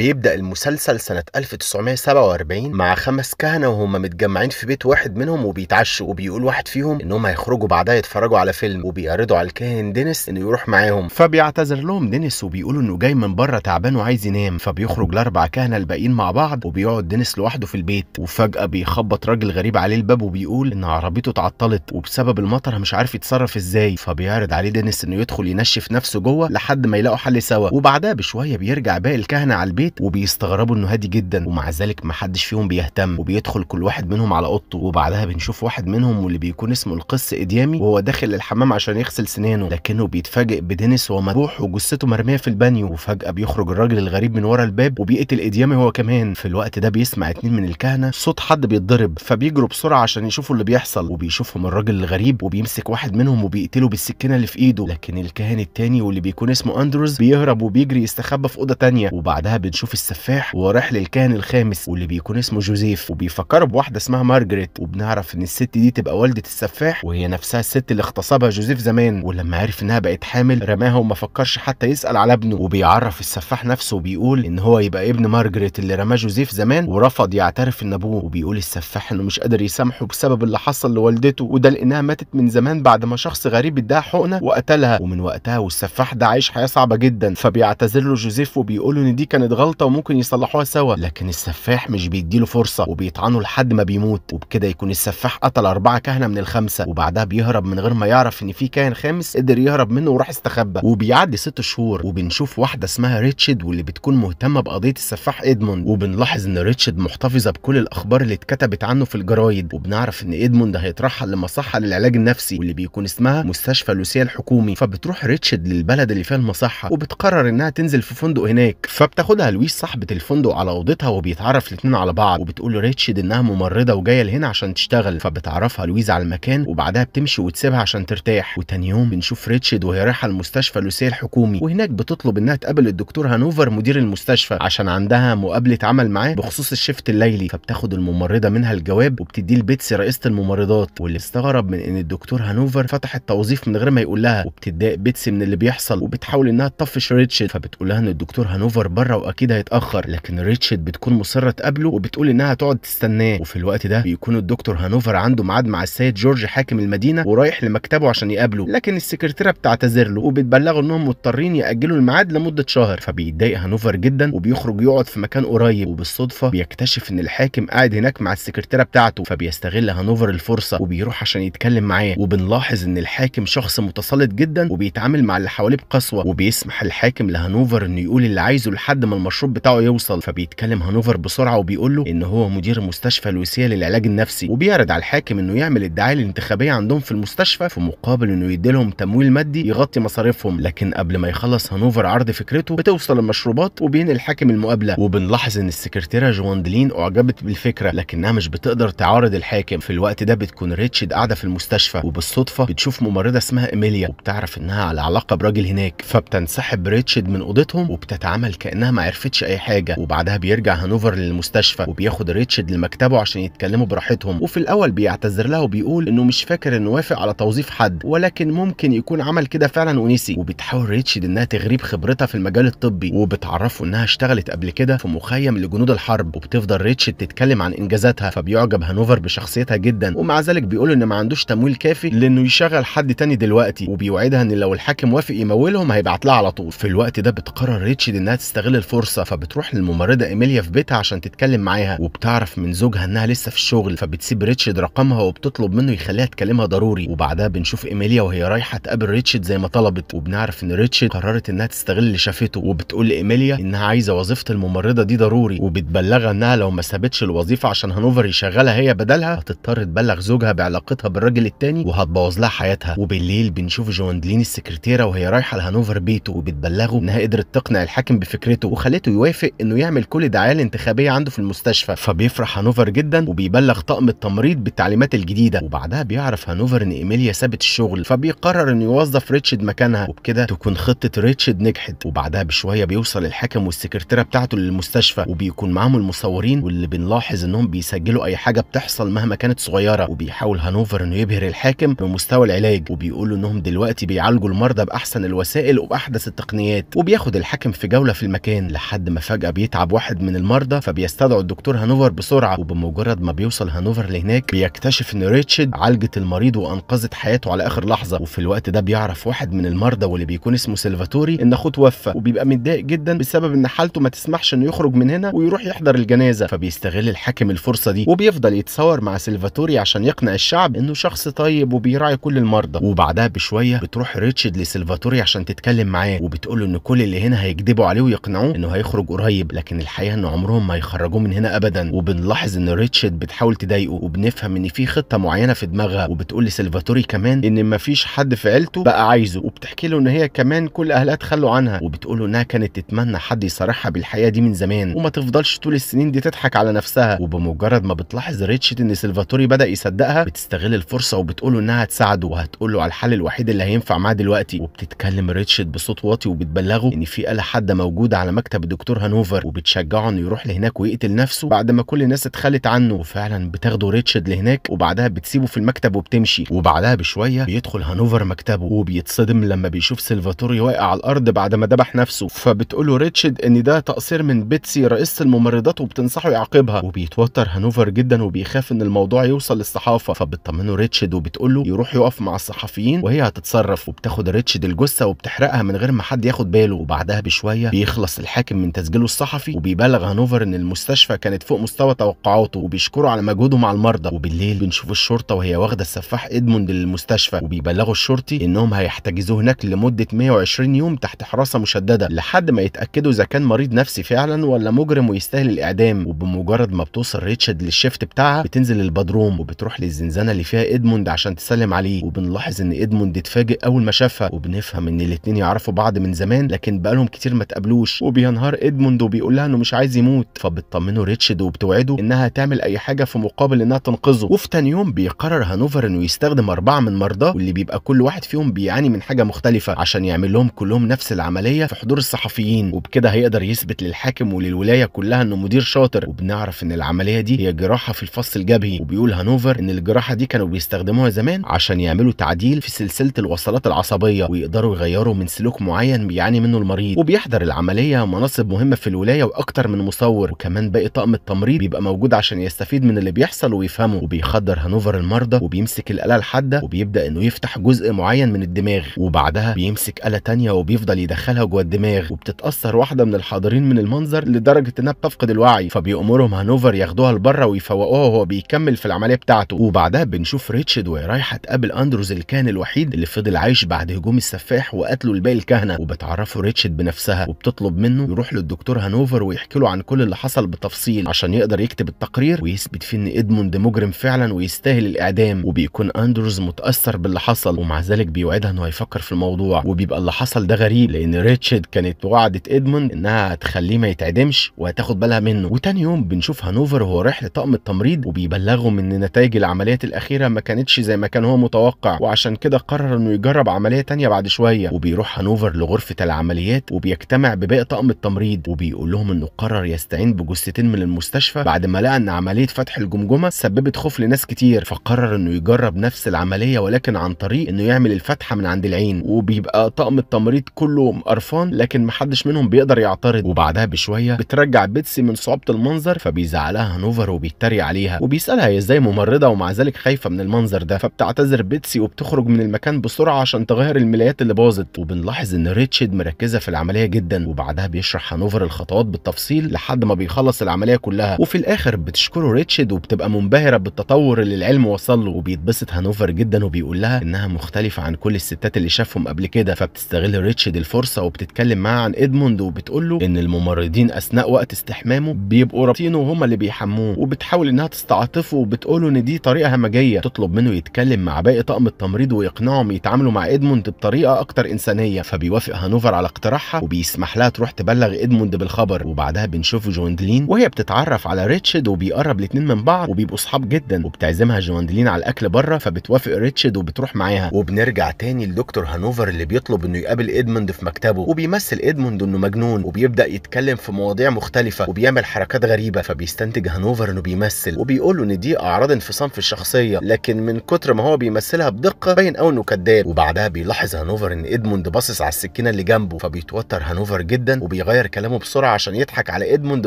بيبدأ المسلسل سنة 1947 مع خمس كهنة وهم متجمعين في بيت واحد منهم وبيتعشوا وبيقول واحد فيهم انهم هيخرجوا بعدها يتفرجوا على فيلم وبيعرضوا على الكاهن دينيس انه يروح معاهم فبيعتذر لهم دينيس وبيقولوا انه جاي من بره تعبان وعايز ينام فبيخرج الاربع كهنة الباقيين مع بعض وبيقعد دينيس لوحده في البيت وفجأة بيخبط راجل غريب عليه الباب وبيقول ان عربيته اتعطلت وبسبب المطر مش عارف يتصرف ازاي فبيعرض عليه دينيس انه يدخل ينشف نفسه جوه لحد ما يلاقوا حل سوا وبعدها بشويه بيرجع باقي الكهنه على البيت البيت وبيستغربوا انه هادي جدا ومع ذلك محدش فيهم بيهتم وبيدخل كل واحد منهم على اوضته وبعدها بنشوف واحد منهم واللي بيكون اسمه القس اديامي وهو داخل الحمام عشان يغسل سنانه لكنه بيتفاجئ بدينيس وهو وجثته مرميه في البانيو وفجاه بيخرج الراجل الغريب من ورا الباب وبيقتل اديامي هو كمان في الوقت ده بيسمع اتنين من الكهنه صوت حد بيتضرب فبيجروا بسرعه عشان يشوفوا اللي بيحصل وبيشوفهم الراجل الغريب وبيمسك واحد منهم وبيقتله بالسكينه اللي في ايده لكن الكاهن التاني واللي بيكون اسمه اندروز بيهرب وبيجري يستخبى في اوضه تانية وبعدها بنشوف بنشوف السفاح وهو رايح للكاهن الخامس واللي بيكون اسمه جوزيف وبيفكره بواحده اسمها مارجريت وبنعرف ان الست دي تبقى والده السفاح وهي نفسها الست اللي اغتصبها جوزيف زمان ولما عرف انها بقت حامل رماها وما فكرش حتى يسال على ابنه وبيعرف السفاح نفسه وبيقول ان هو يبقى ابن مارجريت اللي رماه جوزيف زمان ورفض يعترف ان ابوه وبيقول السفاح انه مش قادر يسامحه بسبب اللي حصل لوالدته وده لانها ماتت من زمان بعد ما شخص غريب اداها حقنه وقتلها ومن وقتها والسفاح ده عايش حياه صعبه جدا فبيعتذر له جوزيف وبيقول ان دي كانت غلطه وممكن يصلحوها سوا لكن السفاح مش بيديله فرصه وبيطعنه لحد ما بيموت وبكده يكون السفاح قتل اربعه كهنه من الخمسه وبعدها بيهرب من غير ما يعرف ان في كاهن خامس قدر يهرب منه وراح استخبى وبيعدي ست شهور وبنشوف واحده اسمها ريتشد واللي بتكون مهتمه بقضيه السفاح ادموند وبنلاحظ ان ريتشد محتفظه بكل الاخبار اللي اتكتبت عنه في الجرايد وبنعرف ان ادموند هيترحل لمصحه للعلاج النفسي واللي بيكون اسمها مستشفى لوسيا الحكومي فبتروح ريتشد للبلد اللي فيها المصحه وبتقرر انها تنزل في فندق هناك فبتاخدها لويس صاحبه الفندق على اوضتها وبيتعرف الاتنين على بعض وبتقول له ريتشد انها ممرضه وجايه لهنا عشان تشتغل فبتعرفها لويس على المكان وبعدها بتمشي وتسيبها عشان ترتاح وتاني يوم بنشوف ريتشد وهي رايحه المستشفى اللوسيه الحكومي وهناك بتطلب انها تقابل الدكتور هانوفر مدير المستشفى عشان عندها مقابله عمل معاه بخصوص الشفت الليلي فبتاخد الممرضه منها الجواب وبتديه لبيتسي رئيسه الممرضات واللي استغرب من ان الدكتور هانوفر فتح التوظيف من غير ما يقول لها وبتتضايق بيتسي من اللي بيحصل وبتحاول انها تطفش ريتشد فبتقول لها ان الدكتور هانوفر بره اكيد هيتاخر لكن ريتشارد بتكون مصره تقابله وبتقول انها هتقعد تستناه وفي الوقت ده بيكون الدكتور هانوفر عنده ميعاد مع السيد جورج حاكم المدينه ورايح لمكتبه عشان يقابله لكن السكرتيره بتعتذر له وبتبلغه انهم مضطرين ياجلوا الميعاد لمده شهر فبيتضايق هانوفر جدا وبيخرج يقعد في مكان قريب وبالصدفه بيكتشف ان الحاكم قاعد هناك مع السكرتيره بتاعته فبيستغل هانوفر الفرصه وبيروح عشان يتكلم معاه وبنلاحظ ان الحاكم شخص متسلط جدا وبيتعامل مع اللي حواليه بقسوه وبيسمح الحاكم لهانوفر انه يقول اللي عايزه لحد ما المشروب بتاعه يوصل فبيتكلم هانوفر بسرعه وبيقول له ان هو مدير مستشفى الوسيه للعلاج النفسي وبيعرض على الحاكم انه يعمل الدعايه الانتخابيه عندهم في المستشفى في مقابل انه يديلهم تمويل مادي يغطي مصاريفهم لكن قبل ما يخلص هانوفر عرض فكرته بتوصل المشروبات وبين الحاكم المقابله وبنلاحظ ان السكرتيره جواندلين اعجبت بالفكره لكنها مش بتقدر تعارض الحاكم في الوقت ده بتكون ريتشد قاعده في المستشفى وبالصدفه بتشوف ممرضه اسمها ايميليا وبتعرف انها على علاقه براجل هناك فبتنسحب ريتشد من اوضتهم وبتتعامل كانها ما عرفتش اي حاجه وبعدها بيرجع هانوفر للمستشفى وبياخد ريتشارد لمكتبه عشان يتكلموا براحتهم وفي الاول بيعتذر لها وبيقول انه مش فاكر انه وافق على توظيف حد ولكن ممكن يكون عمل كده فعلا ونسي وبتحاول ريتشارد انها تغريب خبرتها في المجال الطبي وبتعرفه انها اشتغلت قبل كده في مخيم لجنود الحرب وبتفضل ريتشارد تتكلم عن انجازاتها فبيعجب هانوفر بشخصيتها جدا ومع ذلك بيقول ان ما عندوش تمويل كافي لانه يشغل حد تاني دلوقتي وبيوعدها ان لو الحاكم وافق يمولهم هيبعت لها على طول في الوقت ده بتقرر ريتشارد انها تستغل الفرصه فرصه فبتروح للممرضه ايميليا في بيتها عشان تتكلم معاها وبتعرف من زوجها انها لسه في الشغل فبتسيب ريتشارد رقمها وبتطلب منه يخليها تكلمها ضروري وبعدها بنشوف ايميليا وهي رايحه تقابل ريتشارد زي ما طلبت وبنعرف ان ريتشارد قررت انها تستغل اللي شافته وبتقول لايميليا انها عايزه وظيفه الممرضه دي ضروري وبتبلغها انها لو ما سابتش الوظيفه عشان هانوفر يشغلها هي بدلها هتضطر تبلغ زوجها بعلاقتها بالراجل التاني وهتبوظ لها حياتها وبالليل بنشوف جواندلين السكرتيره وهي رايحه لهانوفر بيته وبتبلغه انها قدرت تقنع الحاكم بفكرته ذاته يوافق انه يعمل كل دعايه الانتخابيه عنده في المستشفى فبيفرح هانوفر جدا وبيبلغ طاقم التمريض بالتعليمات الجديده وبعدها بيعرف هانوفر ان ايميليا سابت الشغل فبيقرر انه يوظف ريتشارد مكانها وبكده تكون خطه ريتشارد نجحت وبعدها بشويه بيوصل الحاكم والسكرتيره بتاعته للمستشفى وبيكون معاهم المصورين واللي بنلاحظ انهم بيسجلوا اي حاجه بتحصل مهما كانت صغيره وبيحاول هانوفر انه يبهر الحاكم بمستوى العلاج وبيقول انهم دلوقتي بيعالجوا المرضى باحسن الوسائل وباحدث التقنيات وبياخد الحاكم في جوله في المكان لحد لحد ما فجأة بيتعب واحد من المرضى فبيستدعوا الدكتور هانوفر بسرعة وبمجرد ما بيوصل هانوفر لهناك بيكتشف إن ريتشارد عالجت المريض وأنقذت حياته على آخر لحظة وفي الوقت ده بيعرف واحد من المرضى واللي بيكون اسمه سلفاتوري إن أخوه توفى وبيبقى متضايق جدا بسبب إن حالته ما تسمحش إنه يخرج من هنا ويروح يحضر الجنازة فبيستغل الحاكم الفرصة دي وبيفضل يتصور مع سلفاتوري عشان يقنع الشعب إنه شخص طيب وبيراعي كل المرضى وبعدها بشوية بتروح ريتشارد لسلفاتوري عشان تتكلم معاه وبتقول له إن كل اللي هنا هيكذبوا عليه ويقنعوه إن انه هيخرج قريب لكن الحقيقه ان عمرهم ما هيخرجوه من هنا ابدا وبنلاحظ ان ريتشارد بتحاول تضايقه وبنفهم ان في خطه معينه في دماغها وبتقول لسلفاتوري كمان ان مفيش حد في عيلته بقى عايزه وبتحكي له ان هي كمان كل اهلها تخلوا عنها وبتقول له انها كانت تتمنى حد يصارحها بالحياه دي من زمان وما تفضلش طول السنين دي تضحك على نفسها وبمجرد ما بتلاحظ ريتشارد ان سلفاتوري بدا يصدقها بتستغل الفرصه وبتقول له انها هتساعده وهتقول له على الحل الوحيد اللي هينفع معاه دلوقتي وبتتكلم ريتشارد بصوت واطي وبتبلغه ان في آلة حد موجوده على مكتب بدكتور هانوفر وبتشجعه انه يروح لهناك ويقتل نفسه بعد ما كل الناس اتخلت عنه وفعلا بتاخده ريتشارد لهناك وبعدها بتسيبه في المكتب وبتمشي وبعدها بشويه بيدخل هانوفر مكتبه وبيتصدم لما بيشوف سلفاتوري واقع على الارض بعد ما ذبح نفسه فبتقول له ريتشارد ان ده تقصير من بيتسي رئيسه الممرضات وبتنصحه يعاقبها وبيتوتر هانوفر جدا وبيخاف ان الموضوع يوصل للصحافه فبتطمنه ريتشارد وبتقول له يروح يقف مع الصحفيين وهي هتتصرف وبتاخد ريتشارد الجثه وبتحرقها من غير ما حد ياخد باله وبعدها بشويه بيخلص الحاكم لكن من تسجيله الصحفي وبيبلغ هانوفر ان المستشفى كانت فوق مستوى توقعاته وبيشكره على مجهوده مع المرضى وبالليل بنشوف الشرطه وهي واخده السفاح ادموند للمستشفى وبيبلغوا الشرطي انهم هيحتجزوه هناك لمده 120 يوم تحت حراسه مشدده لحد ما يتاكدوا اذا كان مريض نفسي فعلا ولا مجرم ويستاهل الاعدام وبمجرد ما بتوصل ريتشارد للشيفت بتاعها بتنزل البدروم وبتروح للزنزانه اللي فيها ادموند عشان تسلم عليه وبنلاحظ ان ادموند اتفاجئ اول ما شافها وبنفهم ان الاتنين يعرفوا بعض من زمان لكن بقالهم كتير ما تقابلوش وبينهار بينهار ادموند وبيقول لها انه مش عايز يموت فبتطمنه ريتشد وبتوعده انها تعمل اي حاجه في مقابل انها تنقذه وفي تاني يوم بيقرر هانوفر انه يستخدم اربعه من مرضاه واللي بيبقى كل واحد فيهم بيعاني من حاجه مختلفه عشان يعمل لهم كلهم نفس العمليه في حضور الصحفيين وبكده هيقدر يثبت للحاكم وللولايه كلها انه مدير شاطر وبنعرف ان العمليه دي هي جراحه في الفص الجبهي وبيقول هانوفر ان الجراحه دي كانوا بيستخدموها زمان عشان يعملوا تعديل في سلسله الوصلات العصبيه ويقدروا يغيروا من سلوك معين بيعاني منه المريض وبيحضر العمليه منصة مناصب مهمه في الولايه واكتر من مصور وكمان باقي طاقم التمريض بيبقى موجود عشان يستفيد من اللي بيحصل ويفهمه وبيخدر هانوفر المرضى وبيمسك الاله الحاده وبيبدا انه يفتح جزء معين من الدماغ وبعدها بيمسك اله ثانيه وبيفضل يدخلها جوه الدماغ وبتتاثر واحده من الحاضرين من المنظر لدرجه انها بتفقد الوعي فبيامرهم هانوفر ياخدوها لبره ويفوقوها وهو بيكمل في العمليه بتاعته وبعدها بنشوف ريتشارد وهي رايحه تقابل اندروز الكاهن الوحيد اللي فضل عايش بعد هجوم السفاح وقتله الباقي الكهنه وبتعرفه ريتشارد بنفسها وبتطلب منه يروح للدكتور هانوفر ويحكي له عن كل اللي حصل بالتفصيل عشان يقدر يكتب التقرير ويثبت فيه ان ادموند مجرم فعلا ويستاهل الاعدام وبيكون اندروز متاثر باللي حصل ومع ذلك بيوعدها انه هيفكر في الموضوع وبيبقى اللي حصل ده غريب لان ريتشارد كانت وعدت ادموند انها هتخليه ما يتعدمش وهتاخد بالها منه وتاني يوم بنشوف هانوفر وهو رايح لطقم التمريض وبيبلغهم ان نتائج العمليات الاخيره ما كانتش زي ما كان هو متوقع وعشان كده قرر انه يجرب عمليه تانية بعد شويه وبيروح هانوفر لغرفه العمليات وبيجتمع بباقي طقم التمريض التمريض وبيقول لهم انه قرر يستعين بجثتين من المستشفى بعد ما لقى ان عمليه فتح الجمجمه سببت خوف لناس كتير فقرر انه يجرب نفس العمليه ولكن عن طريق انه يعمل الفتحه من عند العين وبيبقى طقم التمريض كله مقرفان لكن محدش منهم بيقدر يعترض وبعدها بشويه بترجع بيتسي من صعوبه المنظر فبيزعلها هانوفر وبيتريق عليها وبيسالها هي ازاي ممرضه ومع ذلك خايفه من المنظر ده فبتعتذر بيتسي وبتخرج من المكان بسرعه عشان تغير الملايات اللي باظت وبنلاحظ ان ريتشارد مركزه في العمليه جدا وبعدها بيشرح بيشرح هانوفر الخطوات بالتفصيل لحد ما بيخلص العمليه كلها وفي الاخر بتشكره ريتشد وبتبقى منبهره بالتطور اللي العلم وصل له وبيتبسط هانوفر جدا وبيقول لها انها مختلفه عن كل الستات اللي شافهم قبل كده فبتستغل ريتشد الفرصه وبتتكلم معاه عن ادموند وبتقول له ان الممرضين اثناء وقت استحمامه بيبقوا رابطينه وهما اللي بيحموه وبتحاول انها تستعطفه وبتقول له ان دي طريقه همجيه تطلب منه يتكلم مع باقي طقم التمريض ويقنعهم يتعاملوا مع ادموند بطريقه اكتر انسانيه فبيوافق هانوفر على اقتراحها وبيسمح لها تروح تبلغ بيبلغ ادموند بالخبر وبعدها بنشوف جواندلين وهي بتتعرف على ريتشارد وبيقرب الاثنين من بعض وبيبقوا صحاب جدا وبتعزمها جواندلين على الاكل بره فبتوافق ريتشارد وبتروح معاها وبنرجع تاني لدكتور هانوفر اللي بيطلب انه يقابل ادموند في مكتبه وبيمثل ادموند انه مجنون وبيبدا يتكلم في مواضيع مختلفه وبيعمل حركات غريبه فبيستنتج هانوفر انه بيمثل وبيقول له ان دي اعراض انفصام في الشخصيه لكن من كتر ما هو بيمثلها بدقه باين قوي انه كذاب وبعدها بيلاحظ هانوفر ان ادموند باصص على السكينه اللي جنبه فبيتوتر هانوفر جدا وبيغ بيغير كلامه بسرعه عشان يضحك على ادموند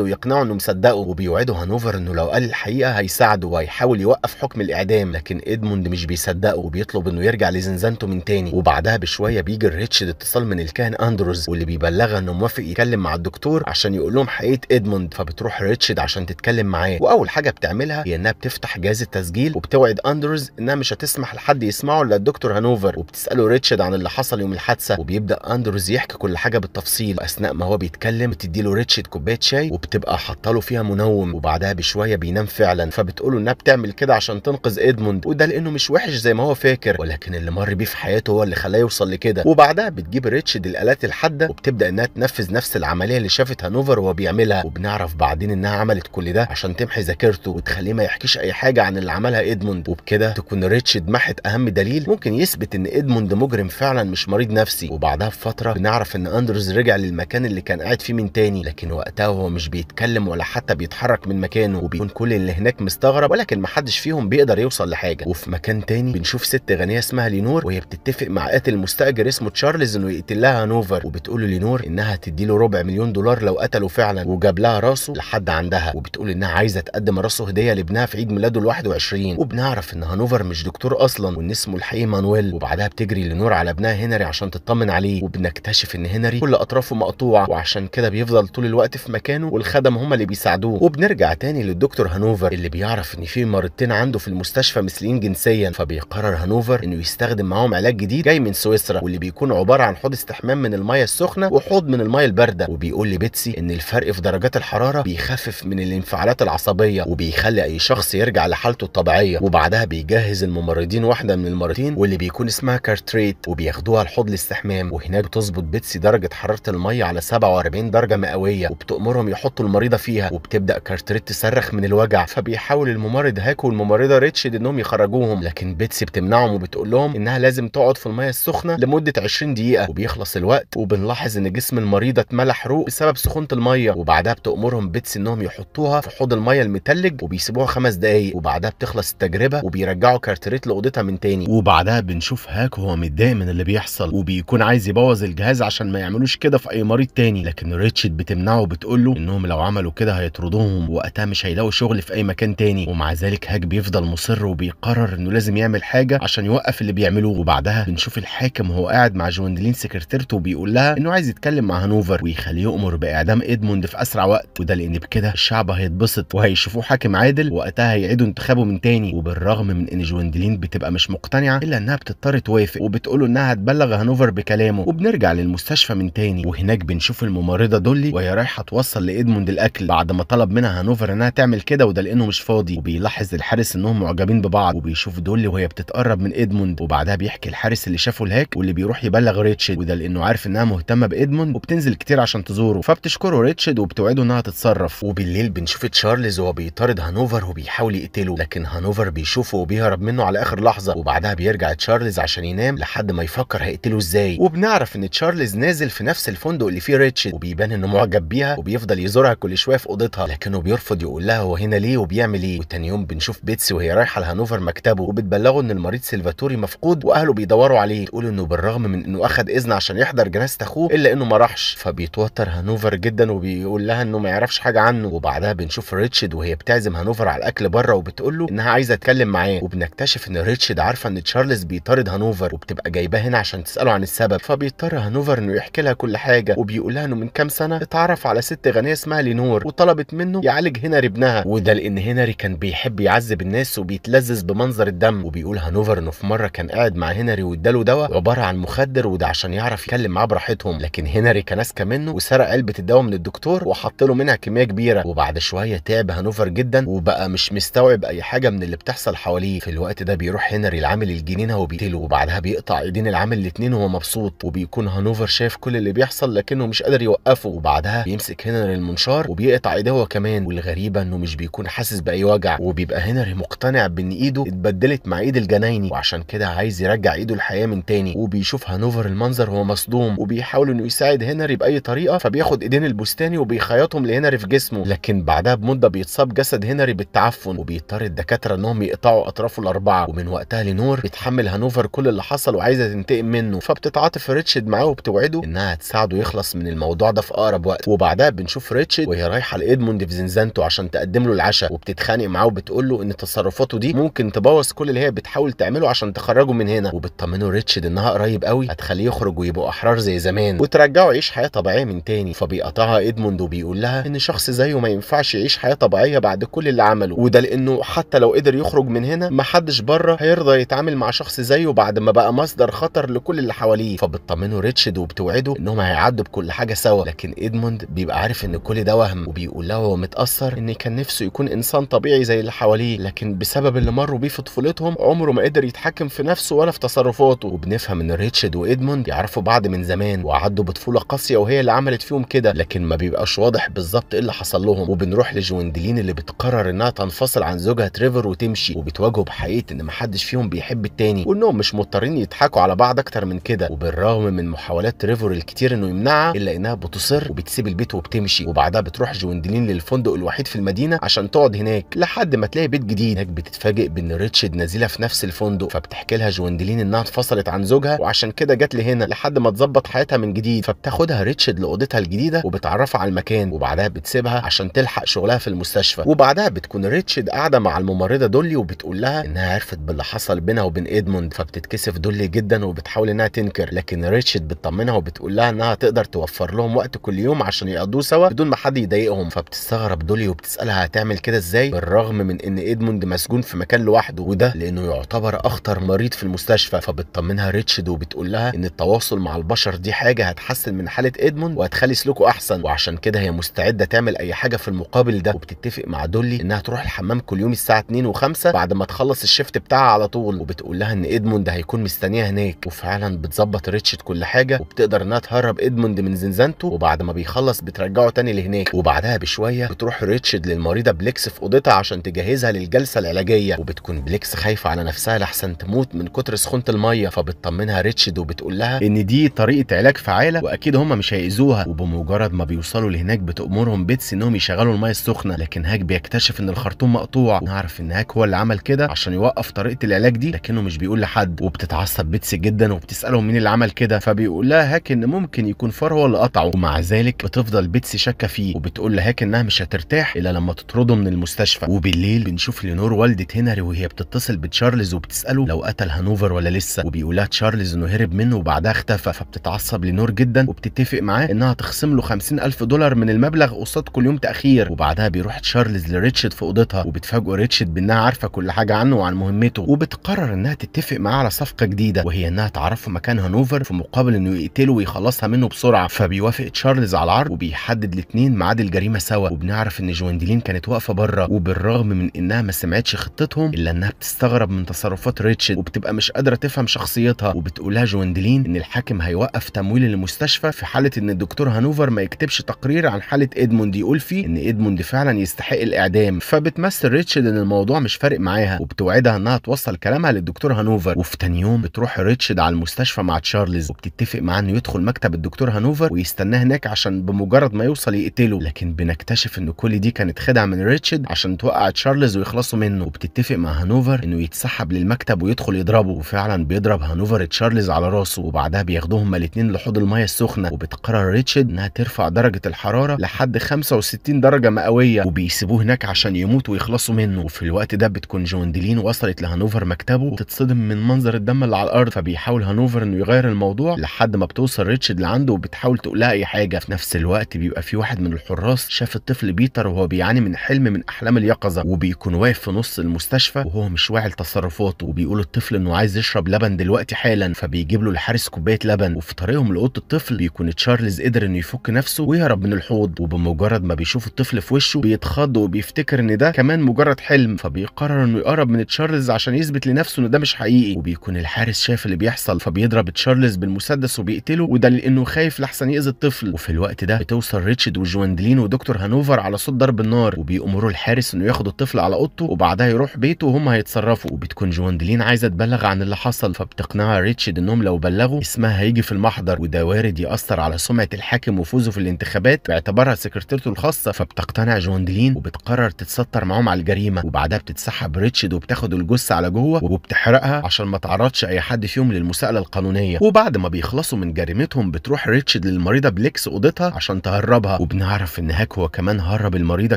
ويقنعه انه مصدقه وبيوعده هانوفر انه لو قال الحقيقه هيساعده وهيحاول يوقف حكم الاعدام لكن ادموند مش بيصدقه وبيطلب انه يرجع لزنزانته من تاني وبعدها بشويه بيجي ريتشارد اتصال من الكاهن اندروز واللي بيبلغها انه موافق يتكلم مع الدكتور عشان يقول لهم حقيقه ادموند فبتروح ريتشارد عشان تتكلم معاه واول حاجه بتعملها هي انها بتفتح جهاز التسجيل وبتوعد اندروز انها مش هتسمح لحد يسمعه الا الدكتور هانوفر وبتساله ريتشارد عن اللي حصل يوم الحادثه وبيبدا اندروز يحكي كل حاجه بالتفصيل واثناء ما هو بيتكلم بتتكلم بتدي له ريتشت كوبايه شاي وبتبقى حاطه له فيها منوم وبعدها بشويه بينام فعلا فبتقول له انها بتعمل كده عشان تنقذ ادموند وده لانه مش وحش زي ما هو فاكر ولكن اللي مر بيه في حياته هو اللي خلاه يوصل لكده وبعدها بتجيب ريتشد الالات الحاده وبتبدا انها تنفذ نفس العمليه اللي شافت هانوفر وهو بيعملها وبنعرف بعدين انها عملت كل ده عشان تمحي ذاكرته وتخليه ما يحكيش اي حاجه عن اللي عملها ادموند وبكده تكون ريتشد محت اهم دليل ممكن يثبت ان ادموند مجرم فعلا مش مريض نفسي وبعدها بفتره بنعرف ان اندرز رجع للمكان اللي كان قاعد فيه من تاني لكن وقتها هو مش بيتكلم ولا حتى بيتحرك من مكانه وبيكون كل اللي هناك مستغرب ولكن محدش فيهم بيقدر يوصل لحاجه وفي مكان تاني بنشوف ست غنيه اسمها لينور وهي بتتفق مع قاتل مستاجر اسمه تشارلز انه يقتل لها هانوفر وبتقول لينور انها تدي له ربع مليون دولار لو قتله فعلا وجاب لها راسه لحد عندها وبتقول انها عايزه تقدم راسه هديه لابنها في عيد ميلاده ال 21 وبنعرف ان هانوفر مش دكتور اصلا وان اسمه الحقيقي مانويل وبعدها بتجري لينور على ابنها هنري عشان تطمن عليه وبنكتشف ان هنري كل اطرافه مقطوعه وعشان عشان كده بيفضل طول الوقت في مكانه والخدم هم اللي بيساعدوه وبنرجع تاني للدكتور هانوفر اللي بيعرف ان في مرضتين عنده في المستشفى مثليين جنسيا فبيقرر هانوفر انه يستخدم معاهم علاج جديد جاي من سويسرا واللي بيكون عباره عن حوض استحمام من الميه السخنه وحوض من الميه البارده وبيقول لبيتسي ان الفرق في درجات الحراره بيخفف من الانفعالات العصبيه وبيخلي اي شخص يرجع لحالته الطبيعيه وبعدها بيجهز الممرضين واحده من المرتين واللي بيكون اسمها كارتريت وبياخدوها لحوض الاستحمام وهناك بتظبط بيتسي درجه حراره الميه على 47 40 درجه مئويه وبتامرهم يحطوا المريضه فيها وبتبدا كارتريت تصرخ من الوجع فبيحاول الممرض هاك والممرضه ريتشد انهم يخرجوهم لكن بيتسي بتمنعهم وبتقول لهم انها لازم تقعد في الميه السخنه لمده 20 دقيقه وبيخلص الوقت وبنلاحظ ان جسم المريضه اتملى حروق بسبب سخونه الميه وبعدها بتامرهم بيتسي انهم يحطوها في حوض الميه المتلج وبيسيبوها خمس دقايق وبعدها بتخلص التجربه وبيرجعوا كارتريت لاوضتها من تاني وبعدها بنشوف هاك وهو متضايق من اللي بيحصل وبيكون عايز يبوظ الجهاز عشان ما يعملوش كده في اي مريض تاني لكن ريتشارد بتمنعه وبتقول له انهم لو عملوا كده هيطردوهم وقتها مش هيلاقوا شغل في اي مكان تاني ومع ذلك هاج بيفضل مصر وبيقرر انه لازم يعمل حاجه عشان يوقف اللي بيعملوه وبعدها بنشوف الحاكم وهو قاعد مع جوندلين سكرتيرته وبيقول لها انه عايز يتكلم مع هانوفر ويخليه يؤمر باعدام ادموند في اسرع وقت وده لان بكده الشعب هيتبسط وهيشوفوه حاكم عادل وقتها هيعيدوا انتخابه من تاني وبالرغم من ان جوندلين بتبقى مش مقتنعه الا انها بتضطر توافق وبتقول له انها هتبلغ هانوفر بكلامه وبنرجع للمستشفى من تاني وهناك بنشوف المم... الممرضه دولي وهي رايحه توصل لادموند الاكل بعد ما طلب منها هانوفر انها تعمل كده وده لانه مش فاضي وبيلاحظ الحارس انهم معجبين ببعض وبيشوف دولي وهي بتتقرب من ادموند وبعدها بيحكي الحارس اللي شافه الهاك واللي بيروح يبلغ ريتشد وده لانه عارف انها مهتمه بادموند وبتنزل كتير عشان تزوره فبتشكره ريتشد وبتوعده انها تتصرف وبالليل بنشوف تشارلز وهو بيطارد هانوفر وبيحاول يقتله لكن هانوفر بيشوفه وبيهرب منه على اخر لحظه وبعدها بيرجع تشارلز عشان ينام لحد ما يفكر هيقتله ازاي وبنعرف ان تشارلز نازل في نفس الفندق اللي فيه ريتشارد وبيبان انه معجب بيها وبيفضل يزورها كل شويه في اوضتها لكنه بيرفض يقول لها هو هنا ليه وبيعمل ايه وتاني يوم بنشوف بيتسي وهي رايحه لهانوفر مكتبه وبتبلغه ان المريض سلفاتوري مفقود واهله بيدوروا عليه تقول انه بالرغم من انه اخذ اذن عشان يحضر جنازه اخوه الا انه ما راحش فبيتوتر هانوفر جدا وبيقول لها انه ما يعرفش حاجه عنه وبعدها بنشوف ريتشارد وهي بتعزم هانوفر على الاكل بره وبتقول له انها عايزه تتكلم معاه وبنكتشف ان ريتشارد عارفه ان تشارلز بيطارد هانوفر وبتبقى جايباه هنا عشان تساله عن السبب فبيضطر هانوفر انه يحكي لها كل حاجه وبيقول لها انه من كام سنه اتعرف على ست غنيه اسمها لينور وطلبت منه يعالج هنري ابنها وده لان هنري كان بيحب يعذب الناس وبيتلذذ بمنظر الدم وبيقول هانوفر انه في مره كان قاعد مع هنري واداله دواء عباره عن مخدر وده عشان يعرف يتكلم معاه براحتهم لكن هنري كان اذكى منه وسرق علبه الدواء من الدكتور وحط له منها كميه كبيره وبعد شويه تعب هانوفر جدا وبقى مش مستوعب اي حاجه من اللي بتحصل حواليه في الوقت ده بيروح هنري العامل الجنينه وبيقتله وبعدها بيقطع ايدين العامل الاثنين وهو مبسوط وبيكون هانوفر شايف كل اللي بيحصل لكنه مش قادر يوقفه وبعدها بيمسك هنري المنشار وبيقطع ايديه هو كمان والغريبه انه مش بيكون حاسس باي وجع وبيبقى هنري مقتنع بان ايده اتبدلت مع ايد الجنايني وعشان كده عايز يرجع ايده الحياه من تاني وبيشوف هانوفر المنظر هو مصدوم وبيحاول انه يساعد هنري باي طريقه فبياخد ايدين البستاني وبيخيطهم لهنري في جسمه لكن بعدها بمده بيتصاب جسد هنري بالتعفن وبيضطر الدكاتره انهم يقطعوا اطرافه الاربعه ومن وقتها لنور بتحمل هانوفر كل اللي حصل وعايزه تنتقم منه فبتتعاطف ريتشارد معاه وبتوعده انها هتساعده يخلص من الموضوع الموضوع ده في اقرب وقت وبعدها بنشوف ريتشارد وهي رايحه لادموند في زنزانته عشان تقدم له العشاء وبتتخانق معاه وبتقول له ان تصرفاته دي ممكن تبوظ كل اللي هي بتحاول تعمله عشان تخرجه من هنا وبتطمنه ريتشارد انها قريب قوي هتخليه يخرج ويبقوا احرار زي زمان وترجعه يعيش حياه طبيعيه من تاني فبيقطعها ادموند وبيقول لها ان شخص زيه ما ينفعش يعيش حياه طبيعيه بعد كل اللي عمله وده لانه حتى لو قدر يخرج من هنا محدش بره هيرضى يتعامل مع شخص زيه بعد ما بقى مصدر خطر لكل اللي حواليه فبتطمنه ريتشارد وبتوعده انهم هيعدوا بكل حاجه سوا لكن ادموند بيبقى عارف ان كل ده وهم وبيقول لها وهو متاثر ان كان نفسه يكون انسان طبيعي زي اللي حواليه لكن بسبب اللي مروا بيه في طفولتهم عمره ما قدر يتحكم في نفسه ولا في تصرفاته وبنفهم ان ريتشارد وادموند يعرفوا بعض من زمان وعدوا بطفوله قاسيه وهي اللي عملت فيهم كده لكن ما بيبقاش واضح بالظبط ايه اللي حصل لهم وبنروح لجويندلين اللي بتقرر انها تنفصل عن زوجها تريفر وتمشي وبتواجهوا بحقيقه ان محدش فيهم بيحب التاني وانهم مش مضطرين يضحكوا على بعض اكتر من كده وبالرغم من محاولات تريفر الكتير انه يمنعها الا انها بتصر وبتسيب البيت وبتمشي وبعدها بتروح جواندلين للفندق الوحيد في المدينه عشان تقعد هناك لحد ما تلاقي بيت جديد هناك بتتفاجئ بان ريتشارد نازله في نفس الفندق فبتحكي لها جواندلين انها اتفصلت عن زوجها وعشان كده جت لهنا لحد ما تظبط حياتها من جديد فبتاخدها ريتشارد لاوضتها الجديده وبتعرفها على المكان وبعدها بتسيبها عشان تلحق شغلها في المستشفى وبعدها بتكون ريتشارد قاعده مع الممرضه دولي وبتقول لها انها عرفت باللي حصل بينها وبين ادموند فبتتكسف دولي جدا وبتحاول انها تنكر لكن ريتشارد بتطمنها وبتقول لها انها تقدر توفر لهم لهم وقت كل يوم عشان يقضوه سوا بدون ما حد يضايقهم فبتستغرب دولي وبتسالها هتعمل كده ازاي بالرغم من ان ادموند مسجون في مكان لوحده وده لانه يعتبر اخطر مريض في المستشفى فبتطمنها ريتشد وبتقول لها ان التواصل مع البشر دي حاجه هتحسن من حاله ادموند وهتخلي سلوكه احسن وعشان كده هي مستعده تعمل اي حاجه في المقابل ده وبتتفق مع دولي انها تروح الحمام كل يوم الساعه 2 و5 بعد ما تخلص الشيفت بتاعها على طول وبتقول لها ان ادموند هيكون مستنيها هناك وفعلا بتظبط ريتشد كل حاجه وبتقدر انها تهرب ادموند من زنزانته مكانته وبعد ما بيخلص بترجعه تاني لهناك وبعدها بشويه بتروح ريتشد للمريضه بليكس في اوضتها عشان تجهزها للجلسه العلاجيه وبتكون بليكس خايفه على نفسها لحسن تموت من كتر سخونه الميه فبتطمنها ريتشد وبتقول لها ان دي طريقه علاج فعاله واكيد هم مش هيأذوها وبمجرد ما بيوصلوا لهناك بتأمرهم بيتس انهم يشغلوا الميه السخنه لكن هاك بيكتشف ان الخرطوم مقطوع ونعرف ان هاك هو اللي عمل كده عشان يوقف طريقه العلاج دي لكنه مش بيقول لحد وبتتعصب بيتس جدا وبتسالهم مين اللي عمل كده فبيقول لها هاك ان ممكن يكون فار هو اللي قطعه بتاعه ومع ذلك بتفضل بيتسي شاكه فيه وبتقول لهاك انها مش هترتاح الا لما تطرده من المستشفى وبالليل بنشوف لينور والده هنري وهي بتتصل بتشارلز وبتساله لو قتل هانوفر ولا لسه وبيقولها تشارلز انه هرب منه وبعدها اختفى فبتتعصب لينور جدا وبتتفق معاه انها تخصم له 50000 دولار من المبلغ قصاد كل يوم تاخير وبعدها بيروح تشارلز لريتشارد في اوضتها وبتفاجئه ريتشارد بانها عارفه كل حاجه عنه وعن مهمته وبتقرر انها تتفق معاه على صفقه جديده وهي انها تعرفه مكان هانوفر في مقابل انه يقتله ويخلصها منه بسرعه فبيقول بيوافق تشارلز على العرض وبيحدد الاثنين ميعاد الجريمه سوا وبنعرف ان جوانديلين كانت واقفه بره وبالرغم من انها ما سمعتش خطتهم الا انها بتستغرب من تصرفات ريتشارد وبتبقى مش قادره تفهم شخصيتها وبتقولها جوانديلين ان الحاكم هيوقف تمويل المستشفى في حاله ان الدكتور هانوفر ما يكتبش تقرير عن حاله ادموند يقول فيه ان ادموند فعلا يستحق الاعدام فبتمثل ريتشارد ان الموضوع مش فارق معاها وبتوعدها انها توصل كلامها للدكتور هانوفر وفي تاني يوم بتروح ريتشارد على المستشفى مع تشارلز وبتتفق معاه انه يدخل مكتب الدكتور هانوفر ويست مستناه هناك عشان بمجرد ما يوصل يقتله لكن بنكتشف ان كل دي كانت خدعه من ريتشارد عشان توقع تشارلز ويخلصوا منه وبتتفق مع هانوفر انه يتسحب للمكتب ويدخل يضربه وفعلا بيضرب هانوفر تشارلز على راسه وبعدها بياخدوهم هما الاثنين لحوض الميه السخنه وبتقرر ريتشارد انها ترفع درجه الحراره لحد 65 درجه مئويه وبيسيبوه هناك عشان يموت ويخلصوا منه وفي الوقت ده بتكون جوندلين وصلت لهانوفر مكتبه وتتصدم من منظر الدم اللي على الارض فبيحاول هانوفر انه يغير الموضوع لحد ما بتوصل ريتشارد لعنده وبتحاول تقول بيلاقي حاجه في نفس الوقت بيبقى في واحد من الحراس شاف الطفل بيتر وهو بيعاني من حلم من احلام اليقظه وبيكون واقف في نص المستشفى وهو مش واعي لتصرفاته وبيقول الطفل انه عايز يشرب لبن دلوقتي حالا فبيجيب له الحارس كوبايه لبن وفي طريقهم لاوضه الطفل بيكون تشارلز قدر انه يفك نفسه ويهرب من الحوض وبمجرد ما بيشوف الطفل في وشه بيتخض وبيفتكر ان ده كمان مجرد حلم فبيقرر انه يقرب من تشارلز عشان يثبت لنفسه ان ده مش حقيقي وبيكون الحارس شاف اللي بيحصل فبيضرب تشارلز بالمسدس وبيقتله وده لانه خايف لحسن يأذي الطفل وفي الوقت ده بتوصل ريتشد وجواندلين ودكتور هانوفر على صوت ضرب النار وبيأمروا الحارس انه ياخد الطفل على اوضته وبعدها يروح بيته وهم هيتصرفوا وبتكون جواندلين عايزه تبلغ عن اللي حصل فبتقنعها ريتشد انهم لو بلغوا اسمها هيجي في المحضر وده وارد ياثر على سمعه الحاكم وفوزه في الانتخابات باعتبارها سكرتيرته الخاصه فبتقتنع جواندلين وبتقرر تتستر معاهم على الجريمه وبعدها بتتسحب ريتشد وبتاخد الجثه على جوه وبتحرقها عشان ما تعرضش اي حد فيهم للمساءله القانونيه وبعد ما بيخلصوا من جريمتهم بتروح ريتشارد للمريض كده بليكس اوضتها عشان تهربها وبنعرف ان هاك هو كمان هرب المريضه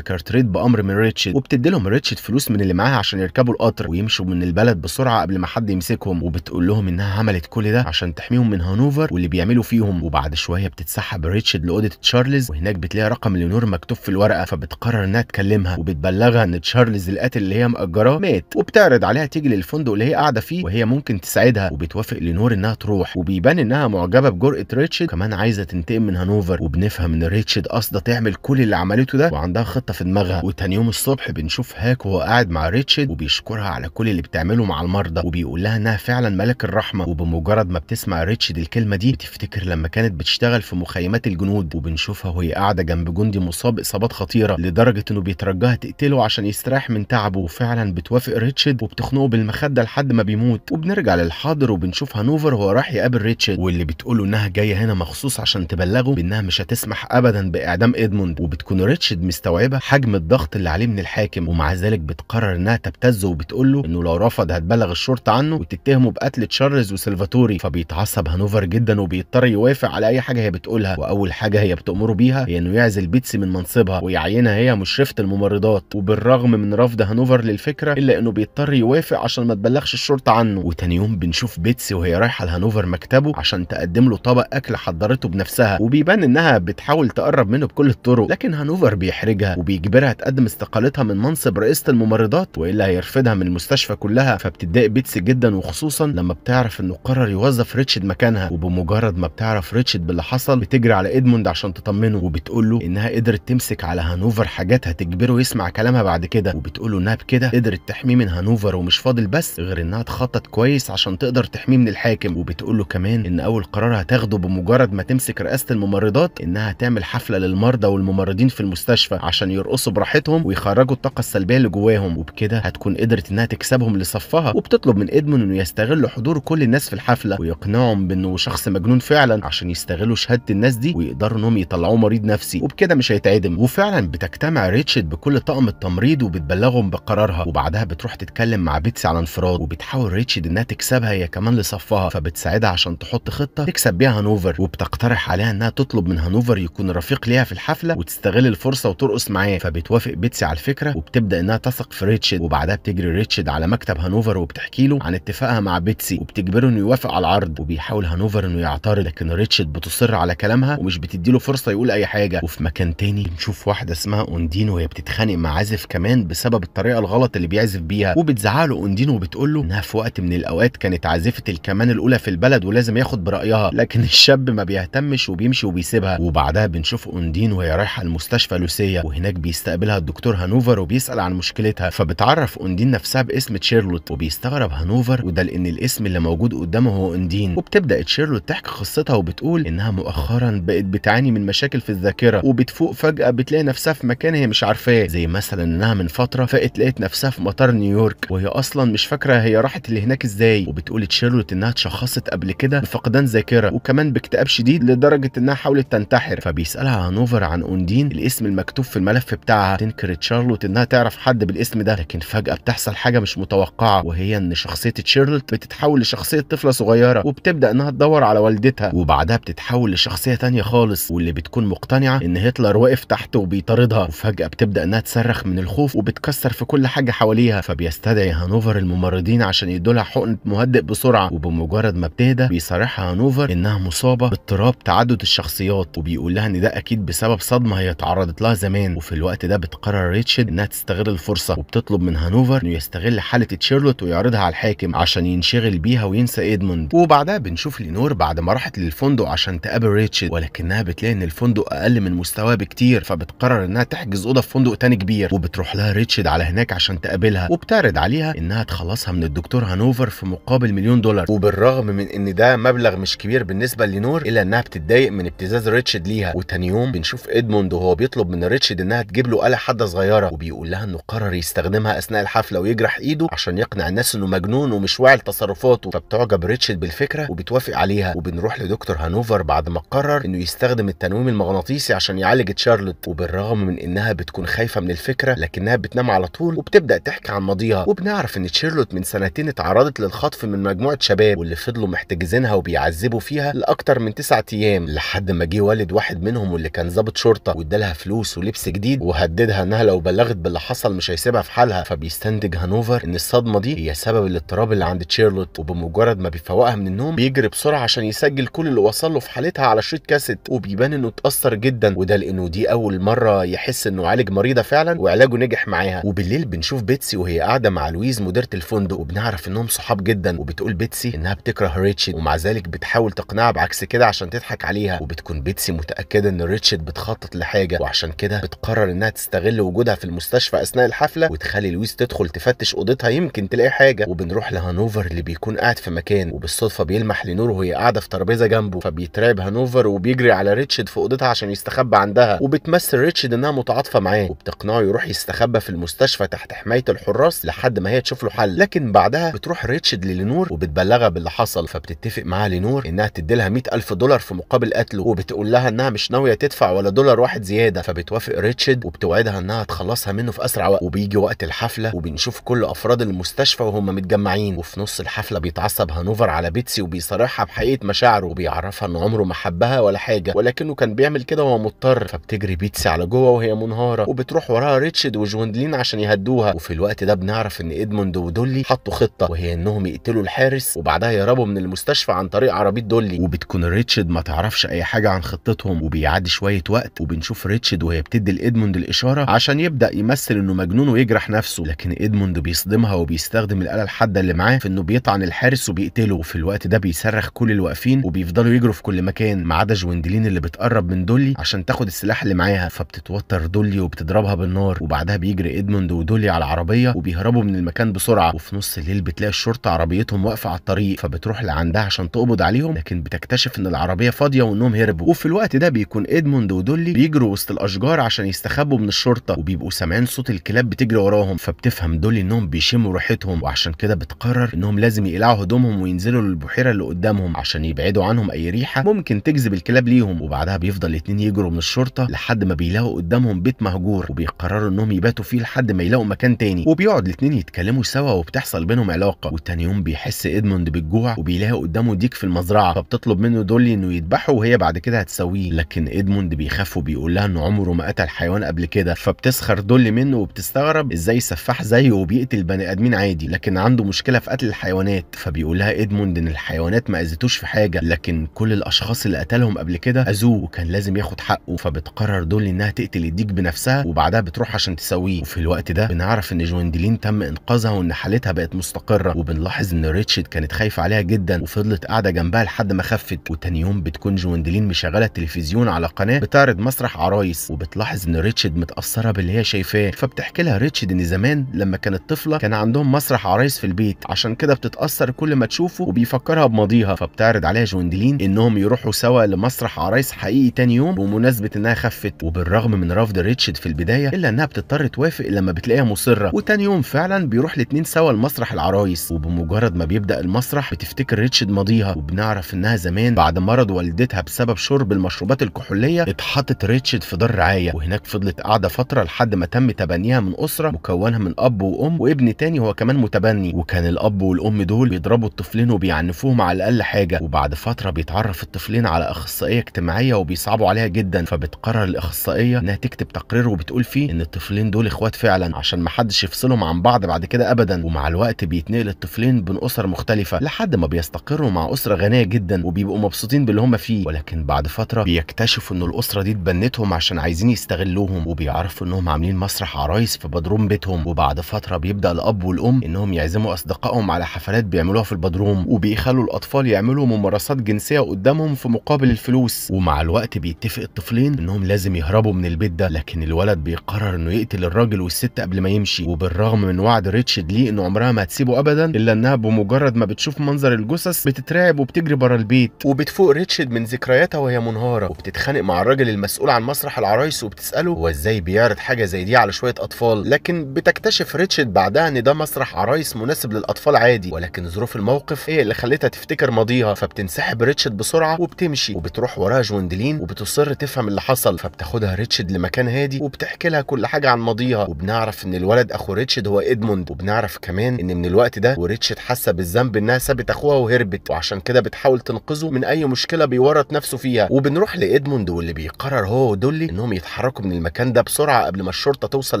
كارتريت بامر من ريتشارد وبتدي لهم ريتشارد فلوس من اللي معاها عشان يركبوا القطر ويمشوا من البلد بسرعه قبل ما حد يمسكهم وبتقول لهم انها عملت كل ده عشان تحميهم من هانوفر واللي بيعملوا فيهم وبعد شويه بتتسحب ريتشارد لاوضه تشارلز وهناك بتلاقي رقم لينور مكتوب في الورقه فبتقرر انها تكلمها وبتبلغها ان تشارلز القاتل اللي هي مأجراه مات وبتعرض عليها تيجي للفندق اللي هي قاعده فيه وهي ممكن تساعدها وبتوافق لينور انها تروح وبيبان انها معجبه بجرأه ريتشارد كمان عايزه تنتقم ساعتين من هانوفر وبنفهم ان ريتشد قاصده تعمل كل اللي عملته ده وعندها خطه في دماغها وتاني يوم الصبح بنشوف هاك وهو قاعد مع ريتشد وبيشكرها على كل اللي بتعمله مع المرضى وبيقول لها انها فعلا ملك الرحمه وبمجرد ما بتسمع ريتشد الكلمه دي بتفتكر لما كانت بتشتغل في مخيمات الجنود وبنشوفها وهي قاعده جنب جندي مصاب اصابات خطيره لدرجه انه بيترجاها تقتله عشان يستريح من تعبه وفعلا بتوافق ريتشد وبتخنقه بالمخده لحد ما بيموت وبنرجع للحاضر وبنشوف هانوفر وهو راح يقابل ريتشد واللي بتقوله انها جايه هنا مخصوص عشان تبلغ بلغوا بانها مش هتسمح ابدا باعدام ادموند وبتكون ريتشارد مستوعبه حجم الضغط اللي عليه من الحاكم ومع ذلك بتقرر انها تبتزه وبتقول له انه لو رفض هتبلغ الشرطه عنه وتتهمه بقتل تشارلز وسلفاتوري فبيتعصب هانوفر جدا وبيضطر يوافق على اي حاجه هي بتقولها واول حاجه هي بتامره بيها هي انه يعزل بيتسي من منصبها ويعينها هي مشرفه الممرضات وبالرغم من رفض هانوفر للفكره الا انه بيضطر يوافق عشان ما تبلغش الشرطه عنه وتاني يوم بنشوف بيتسي وهي رايحه لهانوفر مكتبه عشان تقدم له طبق اكل حضرته بنفسها وبيبان انها بتحاول تقرب منه بكل الطرق لكن هانوفر بيحرجها وبيجبرها تقدم استقالتها من منصب رئيسه الممرضات والا هيرفدها من المستشفى كلها فبتضايق بيتسي جدا وخصوصا لما بتعرف انه قرر يوظف ريتشارد مكانها وبمجرد ما بتعرف ريتشارد باللي حصل بتجري على ادموند عشان تطمنه وبتقول له انها قدرت تمسك على هانوفر حاجات هتجبره يسمع كلامها بعد كده وبتقول له انها بكده قدرت تحميه من هانوفر ومش فاضل بس غير انها تخطط كويس عشان تقدر تحميه من الحاكم وبتقول له كمان ان اول قرار هتاخده بمجرد ما تمسك رئاسه الممرضات انها تعمل حفله للمرضى والممرضين في المستشفى عشان يرقصوا براحتهم ويخرجوا الطاقه السلبيه اللي جواهم وبكده هتكون قدرت انها تكسبهم لصفها وبتطلب من ادمون انه يستغل حضور كل الناس في الحفله ويقنعهم بانه شخص مجنون فعلا عشان يستغلوا شهاده الناس دي ويقدروا انهم يطلعوه مريض نفسي وبكده مش هيتعدم وفعلا بتجتمع ريتشد بكل طاقم التمريض وبتبلغهم بقرارها وبعدها بتروح تتكلم مع بيتسي على انفراد وبتحاول ريتشد انها تكسبها هي كمان لصفها فبتساعدها عشان تحط خطه تكسب بيها هانوفر وبتقترح عليها عليها انها تطلب من هانوفر يكون رفيق ليها في الحفله وتستغل الفرصه وترقص معاه فبتوافق بيتسي على الفكره وبتبدا انها تثق في ريتشد وبعدها بتجري ريتشد على مكتب هانوفر وبتحكي له عن اتفاقها مع بيتسي وبتجبره انه يوافق على العرض وبيحاول هانوفر انه يعترض لكن ريتشد بتصر على كلامها ومش بتدي له فرصه يقول اي حاجه وفي مكان تاني بنشوف واحده اسمها اوندين وهي بتتخانق مع عازف كمان بسبب الطريقه الغلط اللي بيعزف بيها وبتزعله اوندين وبتقول له انها في وقت من الاوقات كانت عازفه الكمان الاولى في البلد ولازم ياخد برايها لكن الشاب ما بيهتمش وبيمشي وبيسيبها وبعدها بنشوف اوندين وهي رايحه المستشفى لوسيا وهناك بيستقبلها الدكتور هانوفر وبيسال عن مشكلتها فبتعرف اوندين نفسها باسم تشيرلوت وبيستغرب هانوفر وده لان الاسم اللي موجود قدامه هو اوندين وبتبدا تشيرلوت تحكي قصتها وبتقول انها مؤخرا بقت بتعاني من مشاكل في الذاكره وبتفوق فجاه بتلاقي نفسها في مكان هي مش عارفاه زي مثلا انها من فتره فقت لقيت نفسها في مطار نيويورك وهي اصلا مش فاكره هي راحت اللي هناك ازاي وبتقول تشيرلوت انها اتشخصت قبل كده بفقدان ذاكره وكمان باكتئاب شديد لدرجه لدرجه انها حاولت تنتحر فبيسالها هانوفر عن اوندين الاسم المكتوب في الملف بتاعها تنكر تشارلوت انها تعرف حد بالاسم ده لكن فجاه بتحصل حاجه مش متوقعه وهي ان شخصيه تشارلوت بتتحول لشخصيه طفله صغيره وبتبدا انها تدور على والدتها وبعدها بتتحول لشخصيه ثانيه خالص واللي بتكون مقتنعه ان هتلر واقف تحت وبيطاردها وفجاه بتبدا انها تصرخ من الخوف وبتكسر في كل حاجه حواليها فبيستدعي هانوفر الممرضين عشان يدوا لها حقنه مهدئ بسرعه وبمجرد ما بتهدى بيصارحها هانوفر انها مصابه باضطراب تعدد تردد الشخصيات وبيقول لها ان ده اكيد بسبب صدمه هي اتعرضت لها زمان وفي الوقت ده بتقرر ريتشارد انها تستغل الفرصه وبتطلب من هانوفر انه يستغل حاله تشيرلوت ويعرضها على الحاكم عشان ينشغل بيها وينسى ادموند وبعدها بنشوف لينور بعد ما راحت للفندق عشان تقابل ريتشارد ولكنها بتلاقي ان الفندق اقل من مستواها بكتير فبتقرر انها تحجز اوضه في فندق تاني كبير وبتروح لها ريتشارد على هناك عشان تقابلها وبتعرض عليها انها تخلصها من الدكتور هانوفر في مقابل مليون دولار وبالرغم من ان ده مبلغ مش كبير بالنسبه لنور الا انها بتتضايق من ابتزاز ريتشارد ليها وتاني يوم بنشوف ادموند وهو بيطلب من ريتشارد انها تجيب له آلة حادة صغيرة وبيقول لها انه قرر يستخدمها اثناء الحفلة ويجرح ايده عشان يقنع الناس انه مجنون ومش واعي لتصرفاته فبتعجب ريتشارد بالفكرة وبتوافق عليها وبنروح لدكتور هانوفر بعد ما قرر انه يستخدم التنويم المغناطيسي عشان يعالج تشارلوت وبالرغم من انها بتكون خايفة من الفكرة لكنها بتنام على طول وبتبدأ تحكي عن ماضيها وبنعرف ان تشارلوت من سنتين اتعرضت للخطف من مجموعة شباب واللي فضلوا محتجزينها وبيعذبوا فيها لأكثر من تسعة أيام لحد ما جه والد واحد منهم واللي كان ظابط شرطه وادالها فلوس ولبس جديد وهددها انها لو بلغت باللي حصل مش هيسيبها في حالها فبيستنتج هانوفر ان الصدمه دي هي سبب الاضطراب اللي عند تشيرلوت وبمجرد ما بيفوقها من النوم بيجري بسرعه عشان يسجل كل اللي وصل له في حالتها على شريط كاسيت وبيبان انه اتاثر جدا وده لانه دي اول مره يحس انه عالج مريضه فعلا وعلاجه نجح معاها وبالليل بنشوف بيتسي وهي قاعده مع لويز مديره الفندق وبنعرف انهم صحاب جدا وبتقول بيتسي انها بتكره ريتشي ومع ذلك بتحاول تقنعها بعكس كده عشان تضحك عليها فيها وبتكون بيتسي متاكده ان ريتشارد بتخطط لحاجه وعشان كده بتقرر انها تستغل وجودها في المستشفى اثناء الحفله وتخلي لويس تدخل تفتش اوضتها يمكن تلاقي حاجه وبنروح لهانوفر اللي بيكون قاعد في مكان وبالصدفه بيلمح لنور وهي قاعده في ترابيزه جنبه فبيترعب هانوفر وبيجري على ريتشارد في اوضتها عشان يستخبى عندها وبتمثل ريتشارد انها متعاطفه معاه وبتقنعه يروح يستخبى في المستشفى تحت حمايه الحراس لحد ما هي تشوف له حل لكن بعدها بتروح ريتشارد لنور وبتبلغها باللي حصل فبتتفق معاها لنور انها تدي لها 100000 دولار في مقابل قتله وبتقول لها انها مش ناويه تدفع ولا دولار واحد زياده فبتوافق ريتشارد وبتوعدها انها تخلصها منه في اسرع وقت وبيجي وقت الحفله وبنشوف كل افراد المستشفى وهم متجمعين وفي نص الحفله بيتعصب هانوفر على بيتسي وبيصارحها بحقيقه مشاعره وبيعرفها ان عمره ما حبها ولا حاجه ولكنه كان بيعمل كده وهو مضطر فبتجري بيتسي على جوه وهي منهاره وبتروح وراها ريتشارد وجوندلين عشان يهدوها وفي الوقت ده بنعرف ان ادموند ودولي حطوا خطه وهي انهم يقتلوا الحارس وبعدها يهربوا من المستشفى عن طريق عربيه دولي وبتكون ريتشارد ما تعرفش يعرفش اي حاجه عن خطتهم وبيعدي شويه وقت وبنشوف ريتشد وهي بتدي لادموند الاشاره عشان يبدا يمثل انه مجنون ويجرح نفسه لكن ادموند بيصدمها وبيستخدم الاله الحاده اللي معاه في انه بيطعن الحارس وبيقتله وفي الوقت ده بيصرخ كل الواقفين وبيفضلوا يجروا في كل مكان ما عدا جويندلين اللي بتقرب من دولي عشان تاخد السلاح اللي معاها فبتتوتر دولي وبتضربها بالنار وبعدها بيجري ادموند ودولي على العربيه وبيهربوا من المكان بسرعه وفي نص الليل بتلاقي الشرطه عربيتهم واقفه على الطريق فبتروح لعندها عشان تقبض عليهم لكن بتكتشف ان العربيه فاضيه وانهم هربوا وفي الوقت ده بيكون ادموند ودولي بيجروا وسط الاشجار عشان يستخبوا من الشرطه وبيبقوا سامعين صوت الكلاب بتجري وراهم فبتفهم دولي انهم بيشموا ريحتهم وعشان كده بتقرر انهم لازم يقلعوا هدومهم وينزلوا للبحيره اللي قدامهم عشان يبعدوا عنهم اي ريحه ممكن تجذب الكلاب ليهم وبعدها بيفضل الاتنين يجروا من الشرطه لحد ما بيلاقوا قدامهم بيت مهجور وبيقرروا انهم يباتوا فيه لحد ما يلاقوا مكان تاني وبيقعد الاتنين يتكلموا سوا وبتحصل بينهم علاقه وتاني يوم بيحس ادموند بالجوع وبيلاقي قدامه ديك في المزرعه فبتطلب منه دولي انه يذبحه وهي بعد كده هتسويه لكن ادموند بيخاف وبيقول لها انه عمره ما قتل حيوان قبل كده فبتسخر دول منه وبتستغرب ازاي سفاح زيه وبيقتل بني ادمين عادي لكن عنده مشكله في قتل الحيوانات فبيقول لها ادموند ان الحيوانات ما اذتوش في حاجه لكن كل الاشخاص اللي قتلهم قبل كده اذوه وكان لازم ياخد حقه فبتقرر دول انها تقتل الديك بنفسها وبعدها بتروح عشان تسويه وفي الوقت ده بنعرف ان جويندلين تم انقاذها وان حالتها بقت مستقره وبنلاحظ ان ريتشارد كانت خايفه عليها جدا وفضلت قاعده جنبها لحد ما خفت وتاني يوم بتكون وندلين مشغله التلفزيون على قناه بتعرض مسرح عرايس وبتلاحظ ان ريتشد متاثره باللي هي شايفاه فبتحكي لها ريتشد ان زمان لما كانت طفله كان عندهم مسرح عرايس في البيت عشان كده بتتاثر كل ما تشوفه وبيفكرها بماضيها فبتعرض عليها جوندلين انهم يروحوا سوا لمسرح عرايس حقيقي تاني يوم بمناسبه انها خفت وبالرغم من رفض ريتشد في البدايه الا انها بتضطر توافق لما بتلاقيها مصره وتاني يوم فعلا بيروح الاتنين سوا لمسرح العرايس وبمجرد ما بيبدا المسرح بتفتكر ريتشد ماضيها وبنعرف انها زمان بعد مرض والدتها حياتها بسبب شرب المشروبات الكحوليه اتحطت ريتشد في دار رعايه وهناك فضلت قاعده فتره لحد ما تم تبنيها من اسره مكونه من اب وام وابن تاني هو كمان متبني وكان الاب والام دول بيضربوا الطفلين وبيعنفوهم على الاقل حاجه وبعد فتره بيتعرف الطفلين على اخصائيه اجتماعيه وبيصعبوا عليها جدا فبتقرر الاخصائيه انها تكتب تقرير وبتقول فيه ان الطفلين دول اخوات فعلا عشان محدش يفصلهم عن بعض بعد كده ابدا ومع الوقت بيتنقل الطفلين بين اسر مختلفه لحد ما بيستقروا مع اسره غنيه جدا وبيبقوا مبسوطين باللي هم فيه ولكن بعد فتره بيكتشفوا ان الاسره دي اتبنتهم عشان عايزين يستغلوهم وبيعرفوا انهم عاملين مسرح عرايس في بدروم بيتهم وبعد فتره بيبدا الاب والام انهم يعزموا اصدقائهم على حفلات بيعملوها في البدروم وبيخلوا الاطفال يعملوا ممارسات جنسيه قدامهم في مقابل الفلوس ومع الوقت بيتفق الطفلين انهم لازم يهربوا من البيت ده لكن الولد بيقرر انه يقتل الراجل والست قبل ما يمشي وبالرغم من وعد ريتشارد ليه انه عمرها ما هتسيبه ابدا الا انها بمجرد ما بتشوف منظر الجثث بتترعب وبتجري بره البيت وبتفوق ريتشارد من ذكرياتها وهي منهاره وبتتخانق مع الراجل المسؤول عن مسرح العرايس وبتساله هو ازاي بيعرض حاجه زي دي على شويه اطفال لكن بتكتشف ريتشارد بعدها ان ده مسرح عرايس مناسب للاطفال عادي ولكن ظروف الموقف هي اللي خلتها تفتكر ماضيها فبتنسحب ريتشارد بسرعه وبتمشي وبتروح وراها جوندلين وبتصر تفهم اللي حصل فبتاخدها ريتشارد لمكان هادي وبتحكي لها كل حاجه عن ماضيها وبنعرف ان الولد اخو ريتشارد هو ادموند وبنعرف كمان ان من الوقت ده وريتشارد حاسه بالذنب انها سابت اخوها وهربت وعشان كده بتحاول تنقذه من اي مشكله بيورط بيموت نفسه فيها وبنروح لادموند واللي بيقرر هو ودولي انهم يتحركوا من المكان ده بسرعه قبل ما الشرطه توصل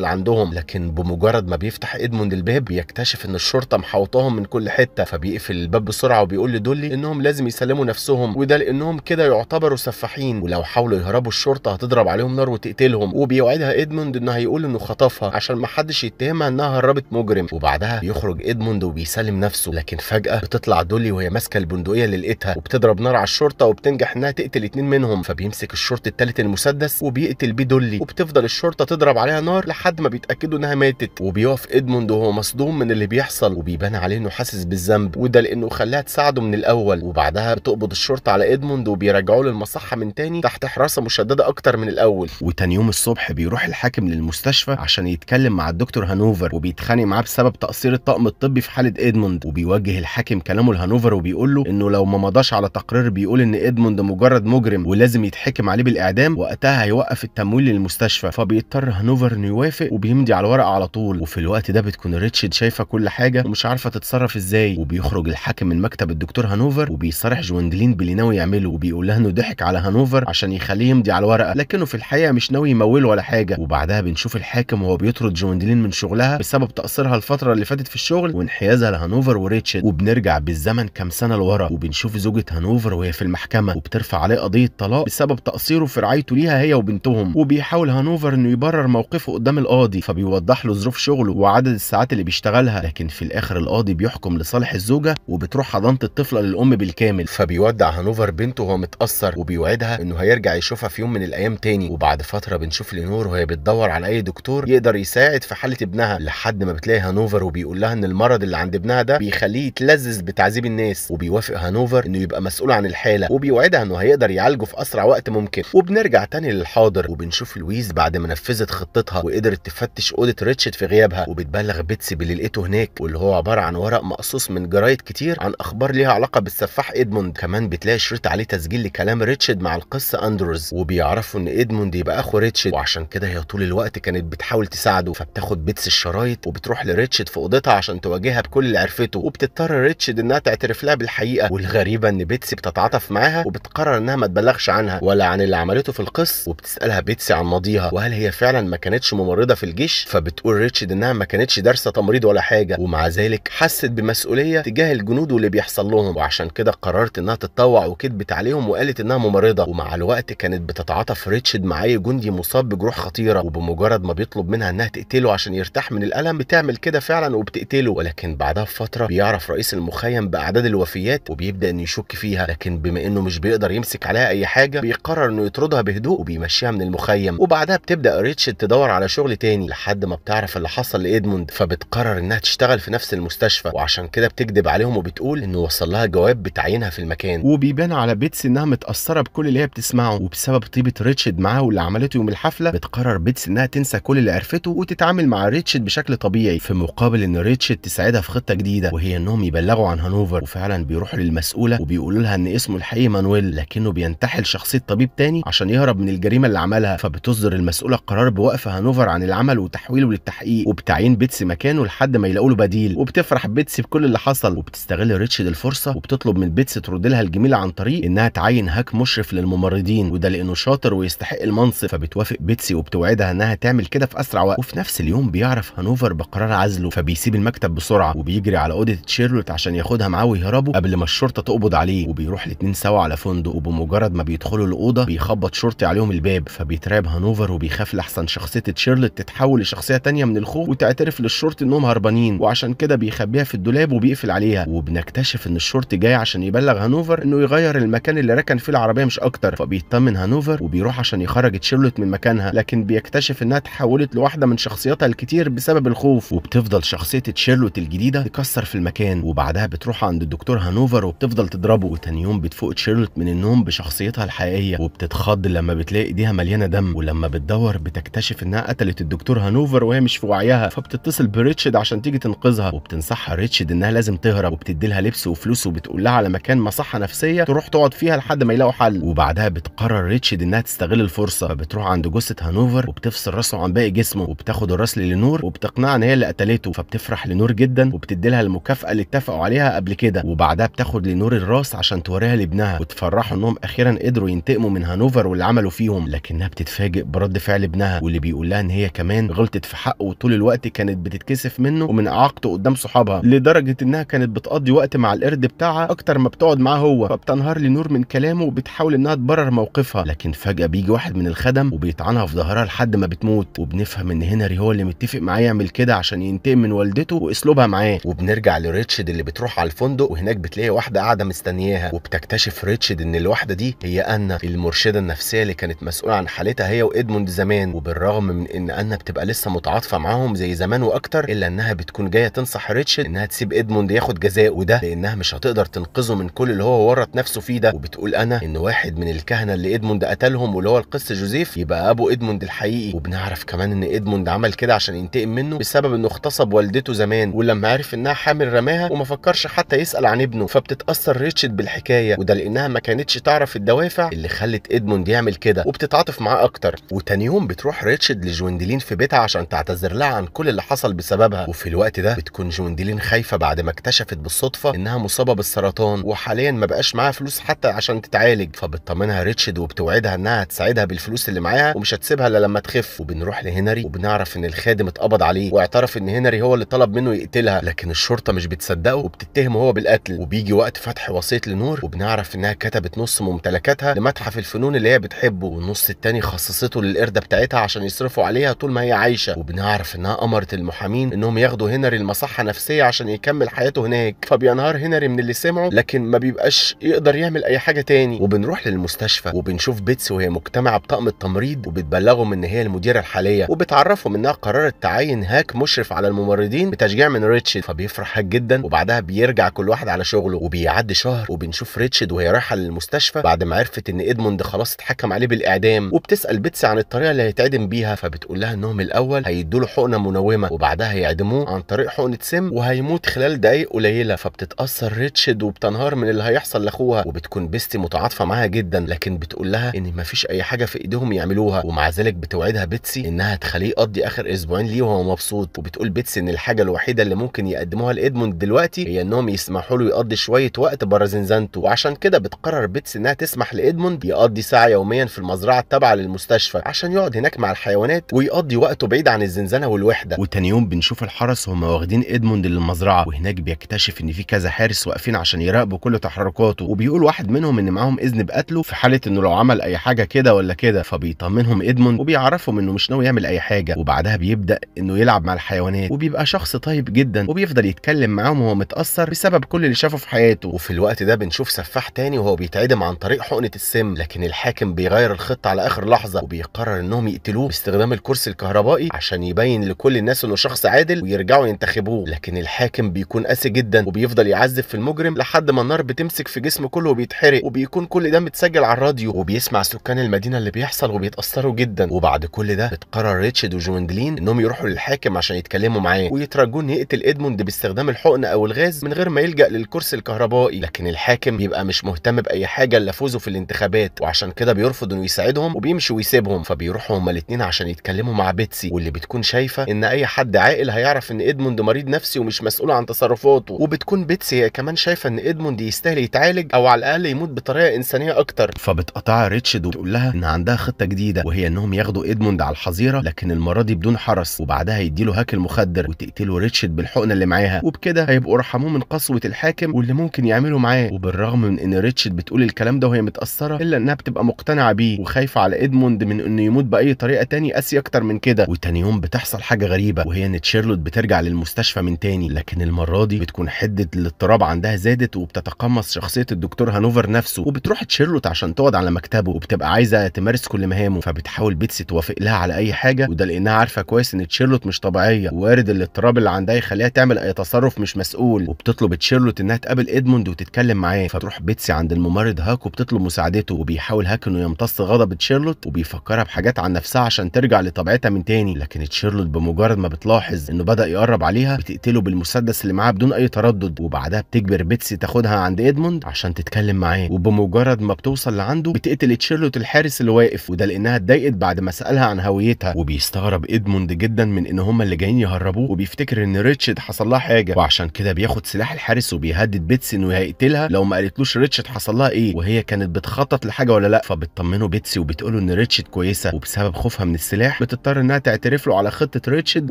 لعندهم لكن بمجرد ما بيفتح ادموند الباب بيكتشف ان الشرطه محوطاهم من كل حته فبيقفل الباب بسرعه وبيقول لدولي انهم لازم يسلموا نفسهم وده لانهم كده يعتبروا سفاحين ولو حاولوا يهربوا الشرطه هتضرب عليهم نار وتقتلهم وبيوعدها ادموند انه هيقول انه خطفها عشان ما حدش يتهمها انها هربت مجرم وبعدها بيخرج ادموند وبيسلم نفسه لكن فجاه بتطلع دولي وهي ماسكه البندقيه اللي لقيتها وبتضرب نار على الشرطه وبتنجح واضح انها تقتل اتنين منهم فبيمسك الشرط التالت المسدس وبيقتل بيه دولي وبتفضل الشرطه تضرب عليها نار لحد ما بيتاكدوا انها ماتت وبيقف ادموند وهو مصدوم من اللي بيحصل وبيبان عليه انه حاسس بالذنب وده لانه خلاها تساعده من الاول وبعدها بتقبض الشرطه على ادموند وبيرجعوه للمصحه من تاني تحت حراسه مشدده اكتر من الاول وتاني يوم الصبح بيروح الحاكم للمستشفى عشان يتكلم مع الدكتور هانوفر وبيتخانق معاه بسبب تقصير الطاقم الطبي في حاله ادموند وبيوجه الحاكم كلامه لهانوفر وبيقول له انه لو ما مضاش على تقرير بيقول ان ادموند ده مجرد مجرم ولازم يتحكم عليه بالاعدام وقتها هيوقف التمويل للمستشفى فبيضطر هانوفر انه يوافق وبيمضي على الورقه على طول وفي الوقت ده بتكون ريتشارد شايفه كل حاجه ومش عارفه تتصرف ازاي وبيخرج الحاكم من مكتب الدكتور هانوفر وبيصارح جواندلين باللي ناوي يعمله وبيقول لها انه ضحك على هانوفر عشان يخليه يمضي على الورقه لكنه في الحقيقه مش ناوي يموله ولا حاجه وبعدها بنشوف الحاكم وهو بيطرد جواندلين من شغلها بسبب تقصيرها الفتره اللي فاتت في الشغل وانحيازها لهانوفر وريتشارد وبنرجع بالزمن كام سنه لورا وبنشوف زوجة هانوفر وهي في المحكمة بترفع عليه قضيه طلاق بسبب تقصيره في رعايته ليها هي وبنتهم وبيحاول هانوفر انه يبرر موقفه قدام القاضي فبيوضح له ظروف شغله وعدد الساعات اللي بيشتغلها لكن في الاخر القاضي بيحكم لصالح الزوجه وبتروح حضانه الطفله للام بالكامل فبيودع هانوفر بنته وهو متاثر وبيوعدها انه هيرجع يشوفها في يوم من الايام تاني وبعد فتره بنشوف لينور وهي بتدور على اي دكتور يقدر يساعد في حاله ابنها لحد ما بتلاقي هانوفر وبيقول لها ان المرض اللي عند ابنها ده بيخليه يتلذذ بتعذيب الناس وبيوافق هانوفر انه يبقى مسؤول عن الحاله وبيوعدها كده انه هيقدر يعالجه في اسرع وقت ممكن وبنرجع تاني للحاضر وبنشوف لويز بعد ما نفذت خطتها وقدرت تفتش اوضه ريتشارد في غيابها وبتبلغ بيتسي باللي لقيته هناك واللي هو عباره عن ورق مقصوص من جرايد كتير عن اخبار ليها علاقه بالسفاح ادموند كمان بتلاقي شريط عليه تسجيل لكلام ريتشارد مع القصه اندروز وبيعرفوا ان ادموند يبقى اخو ريتشارد وعشان كده هي طول الوقت كانت بتحاول تساعده فبتاخد بيتس الشرايط وبتروح لريتشارد في اوضتها عشان تواجهها بكل اللي عرفته وبتضطر ريتشارد انها تعترف لها بالحقيقه والغريبه ان بيتسي بتتعاطف معاها وبت بتقرر انها ما تبلغش عنها ولا عن اللي عملته في القص وبتسالها بيتسي عن ماضيها وهل هي فعلا ما كانتش ممرضه في الجيش فبتقول ريتشد انها ما كانتش دارسه تمريض ولا حاجه ومع ذلك حست بمسؤوليه تجاه الجنود واللي بيحصل لهم وعشان كده قررت انها تتطوع وكذبت عليهم وقالت انها ممرضه ومع الوقت كانت بتتعاطف ريتشد مع اي جندي مصاب بجروح خطيره وبمجرد ما بيطلب منها انها تقتله عشان يرتاح من الالم بتعمل كده فعلا وبتقتله ولكن بعدها بفتره بيعرف رئيس المخيم باعداد الوفيات وبيبدا انه يشك فيها لكن بما انه مش بيقدر يقدر يمسك عليها اي حاجه بيقرر انه يطردها بهدوء وبيمشيها من المخيم وبعدها بتبدا ريتشل تدور على شغل تاني لحد ما بتعرف اللي حصل لادموند فبتقرر انها تشتغل في نفس المستشفى وعشان كده بتكذب عليهم وبتقول انه وصل لها جواب بتعينها في المكان وبيبان على بيتس انها متاثره بكل اللي هي بتسمعه وبسبب طيبه ريتشد معاه واللي عملته يوم الحفله بتقرر بيتس انها تنسى كل اللي عرفته وتتعامل مع ريتشد بشكل طبيعي في مقابل ان ريتشد تساعدها في خطه جديده وهي انهم يبلغوا عن هانوفر وفعلا بيروحوا للمسؤوله وبيقولوا لها ان اسمه الحقيقي مانويل لكنه بينتحل شخصيه طبيب تاني عشان يهرب من الجريمه اللي عملها فبتصدر المسؤوله قرار بوقف هانوفر عن العمل وتحويله للتحقيق وبتعيين بيتسي مكانه لحد ما يلاقوا له بديل وبتفرح بيتسي بكل اللي حصل وبتستغل ريتشارد الفرصه وبتطلب من بيتسي ترد لها الجميله عن طريق انها تعين هاك مشرف للممرضين وده لانه شاطر ويستحق المنصب فبتوافق بيتسي وبتوعدها انها تعمل كده في اسرع وقت وفي نفس اليوم بيعرف هانوفر بقرار عزله فبيسيب المكتب بسرعه وبيجري على اوضه شيرلوت عشان ياخدها معاه ويهربوا قبل ما الشرطه تقبض عليه وبيروح الاثنين سوا على فندق العمد وبمجرد ما بيدخلوا الاوضه بيخبط شرطي عليهم الباب فبيتراب هانوفر وبيخاف لحسن شخصيه تشيرلت تتحول لشخصيه تانية من الخوف وتعترف للشرطي انهم هربانين وعشان كده بيخبيها في الدولاب وبيقفل عليها وبنكتشف ان الشرطي جاي عشان يبلغ هانوفر انه يغير المكان اللي ركن فيه العربيه مش اكتر فبيطمن هانوفر وبيروح عشان يخرج تشيرلت من مكانها لكن بيكتشف انها اتحولت لواحده من شخصياتها الكتير بسبب الخوف وبتفضل شخصيه تشيرلوت الجديده تكسر في المكان وبعدها بتروح عند الدكتور هانوفر وبتفضل تضربه وتاني يوم بتفوق تشيرلوت من من النوم بشخصيتها الحقيقيه وبتتخض لما بتلاقي ايديها مليانه دم ولما بتدور بتكتشف انها قتلت الدكتور هانوفر وهي مش في وعيها فبتتصل بريتشارد عشان تيجي تنقذها وبتنصحها ريتشارد انها لازم تهرب وبتدي لها لبس وفلوس وبتقول لها على مكان مصحه نفسيه تروح تقعد فيها لحد ما يلاقوا حل وبعدها بتقرر ريتشارد انها تستغل الفرصه فبتروح عند جثه هانوفر وبتفصل راسه عن باقي جسمه وبتاخد الراس لنور وبتقنعها ان هي اللي قتلته فبتفرح لنور جدا وبتدي لها المكافاه اللي اتفقوا عليها قبل كده وبعدها بتاخد لنور الراس عشان توريها لابنها وتفرح بيتفرحوا انهم اخيرا قدروا ينتقموا من هانوفر واللي عملوا فيهم لكنها بتتفاجئ برد فعل ابنها واللي بيقول لها ان هي كمان غلطت في حقه وطول الوقت كانت بتتكسف منه ومن اعاقته قدام صحابها لدرجه انها كانت بتقضي وقت مع القرد بتاعها اكتر ما بتقعد معاه هو فبتنهار لنور من كلامه وبتحاول انها تبرر موقفها لكن فجاه بيجي واحد من الخدم وبيطعنها في ظهرها لحد ما بتموت وبنفهم ان هنري هو اللي متفق معاه يعمل كده عشان ينتقم من والدته واسلوبها معاه وبنرجع لريتشد اللي بتروح على الفندق وهناك بتلاقي واحده قاعده مستنياها وبتكتشف ريتشارد أعتقد إن الوحدة دي هي أنا المرشدة النفسية اللي كانت مسؤولة عن حالتها هي وإدموند زمان وبالرغم من إن أنا بتبقى لسه متعاطفة معاهم زي زمان وأكتر إلا إنها بتكون جاية تنصح ريتشل إنها تسيب إدموند ياخد جزاء وده لإنها مش هتقدر تنقذه من كل اللي هو ورط نفسه فيه ده وبتقول أنا إن واحد من الكهنة اللي إدموند قتلهم واللي هو القس جوزيف يبقى أبو إدموند الحقيقي وبنعرف كمان إن إدموند عمل كده عشان ينتقم منه بسبب إنه اغتصب والدته زمان ولما عرف إنها حامل رماها وما فكرش حتى يسأل عن ابنه فبتتأثر ريتشل بالحكاية وده لإنها ما كانتش تعرف الدوافع اللي خلت ادموند يعمل كده وبتتعاطف معاه اكتر وتاني يوم بتروح ريتشارد لجوانديلين في بيتها عشان تعتذر لها عن كل اللي حصل بسببها وفي الوقت ده بتكون جوانديلين خايفه بعد ما اكتشفت بالصدفه انها مصابه بالسرطان وحاليا ما بقاش معاها فلوس حتى عشان تتعالج فبتطمنها ريتشارد وبتوعدها انها هتساعدها بالفلوس اللي معاها ومش هتسيبها الا لما تخف وبنروح لهنري وبنعرف ان الخادم اتقبض عليه واعترف ان هنري هو اللي طلب منه يقتلها لكن الشرطه مش بتصدقه وبتتهمه هو بالقتل وبيجي وقت فتح وصيه لنور وبنعرف انها كتبت كتبت نص ممتلكاتها لمتحف الفنون اللي هي بتحبه والنص التاني خصصته للقرده بتاعتها عشان يصرفوا عليها طول ما هي عايشه وبنعرف انها امرت المحامين انهم ياخدوا هنري المصحه نفسيه عشان يكمل حياته هناك فبينهار هنري من اللي سمعه لكن ما بيبقاش يقدر يعمل اي حاجه تاني وبنروح للمستشفى وبنشوف بيتس وهي مجتمعه بطقم التمريض وبتبلغهم ان هي المديره الحاليه وبتعرفهم انها قررت تعين هاك مشرف على الممرضين بتشجيع من ريتشارد فبيفرح هاك جدا وبعدها بيرجع كل واحد على شغله وبيعدي شهر وبنشوف ريتشارد وهي رايحه المستشفى بعد ما عرفت ان ادموند خلاص اتحكم عليه بالاعدام وبتسال بيتسي عن الطريقه اللي هيتعدم بيها فبتقول لها انهم الاول هيدوا له حقنه منومه وبعدها هيعدموه عن طريق حقنه سم وهيموت خلال دقائق قليله فبتتاثر ريتشد وبتنهار من اللي هيحصل لاخوها وبتكون بيستي متعاطفه معاها جدا لكن بتقول لها ان مفيش اي حاجه في ايديهم يعملوها ومع ذلك بتوعدها بيتسي انها تخليه يقضي اخر اسبوعين ليه وهو مبسوط وبتقول بيتسي ان الحاجه الوحيده اللي ممكن يقدموها لادموند دلوقتي هي انهم يسمحوا له يقضي شويه وقت بره زنزانته وعشان كده بتقرر قرر بيتس انها تسمح لادموند يقضي ساعه يوميا في المزرعه التابعه للمستشفى عشان يقعد هناك مع الحيوانات ويقضي وقته بعيد عن الزنزانه والوحده وتاني يوم بنشوف الحرس هما واخدين ادموند للمزرعه وهناك بيكتشف ان في كذا حارس واقفين عشان يراقبوا كل تحركاته وبيقول واحد منهم ان معاهم اذن بقتله في حاله انه لو عمل اي حاجه كده ولا كده فبيطمنهم ادموند وبيعرفهم انه مش ناوي يعمل اي حاجه وبعدها بيبدا انه يلعب مع الحيوانات وبيبقى شخص طيب جدا وبيفضل يتكلم معاهم وهو متاثر بسبب كل اللي شافه في حياته وفي الوقت ده بنشوف سفاح تاني وهو بي بيتعدم عن طريق حقنه السم لكن الحاكم بيغير الخطه على اخر لحظه وبيقرر انهم يقتلوه باستخدام الكرسي الكهربائي عشان يبين لكل الناس انه شخص عادل ويرجعوا ينتخبوه لكن الحاكم بيكون قاسي جدا وبيفضل يعذب في المجرم لحد ما النار بتمسك في جسمه كله وبيتحرق وبيكون كل ده متسجل على الراديو وبيسمع سكان المدينه اللي بيحصل وبيتاثروا جدا وبعد كل ده بتقرر ريتشارد وجوندلين انهم يروحوا للحاكم عشان يتكلموا معاه ويترجون يقتل ادموند باستخدام الحقن او الغاز من غير ما يلجا للكرسي الكهربائي لكن الحاكم بيبقى مش مهتم باي اي حاجه اللي فوزوا في الانتخابات وعشان كده بيرفض انه يساعدهم وبيمشي ويسيبهم فبيروحوا هما الاثنين عشان يتكلموا مع بيتسي واللي بتكون شايفه ان اي حد عاقل هيعرف ان ادموند مريض نفسي ومش مسؤول عن تصرفاته وبتكون بيتسي هي كمان شايفه ان ادموند يستاهل يتعالج او على الاقل يموت بطريقه انسانيه اكتر فبتقطع ريتشد وبتقول لها ان عندها خطه جديده وهي انهم ياخدوا ادموند على الحظيره لكن المره دي بدون حرس وبعدها يديله هاك المخدر وتقتله ريتشد بالحقنه اللي معاها وبكده هيبقوا رحموه من قسوه الحاكم واللي ممكن يعمله معاه وبالرغم من ان ريتشد بتقول الكلام ده وهي متاثره الا انها بتبقى مقتنعه بيه وخايفه على ادموند من انه يموت باي طريقه تاني قاسي اكتر من كده وتاني يوم بتحصل حاجه غريبه وهي ان تشيرلوت بترجع للمستشفى من تاني لكن المره دي بتكون حده الاضطراب عندها زادت وبتتقمص شخصيه الدكتور هانوفر نفسه وبتروح تشيرلوت عشان تقعد على مكتبه وبتبقى عايزه تمارس كل مهامه فبتحاول بيتسي توافق لها على اي حاجه وده لانها عارفه كويس ان تشيرلوت مش طبيعيه ووارد الاضطراب اللي عندها يخليها تعمل اي تصرف مش مسؤول وبتطلب تشيرلوت انها تقابل ادموند وتتكلم معاه فتروح بيتسي عند الم... الممرض هاكو بتطلب مساعدته وبيحاول هاك انه يمتص غضب تشيرلوت وبيفكرها بحاجات عن نفسها عشان ترجع لطبيعتها من تاني لكن تشيرلوت بمجرد ما بتلاحظ انه بدا يقرب عليها بتقتله بالمسدس اللي معاها بدون اي تردد وبعدها بتجبر بيتسي تاخدها عند ادموند عشان تتكلم معاه وبمجرد ما بتوصل لعنده بتقتل تشيرلوت الحارس اللي واقف وده لانها اتضايقت بعد ما سالها عن هويتها وبيستغرب ادموند جدا من ان هما اللي جايين يهربوه وبيفتكر ان ريتشارد حصل لها حاجه وعشان كده بياخد سلاح الحارس وبيهدد بيتسي انه هيقتلها لو ما قالتلوش ريتشارد حصل لها ايه وهي كانت بتخطط لحاجه ولا لا فبتطمنه بيتسي وبتقوله ان ريتشارد كويسه وبسبب خوفها من السلاح بتضطر انها تعترف له على خطه ريتشارد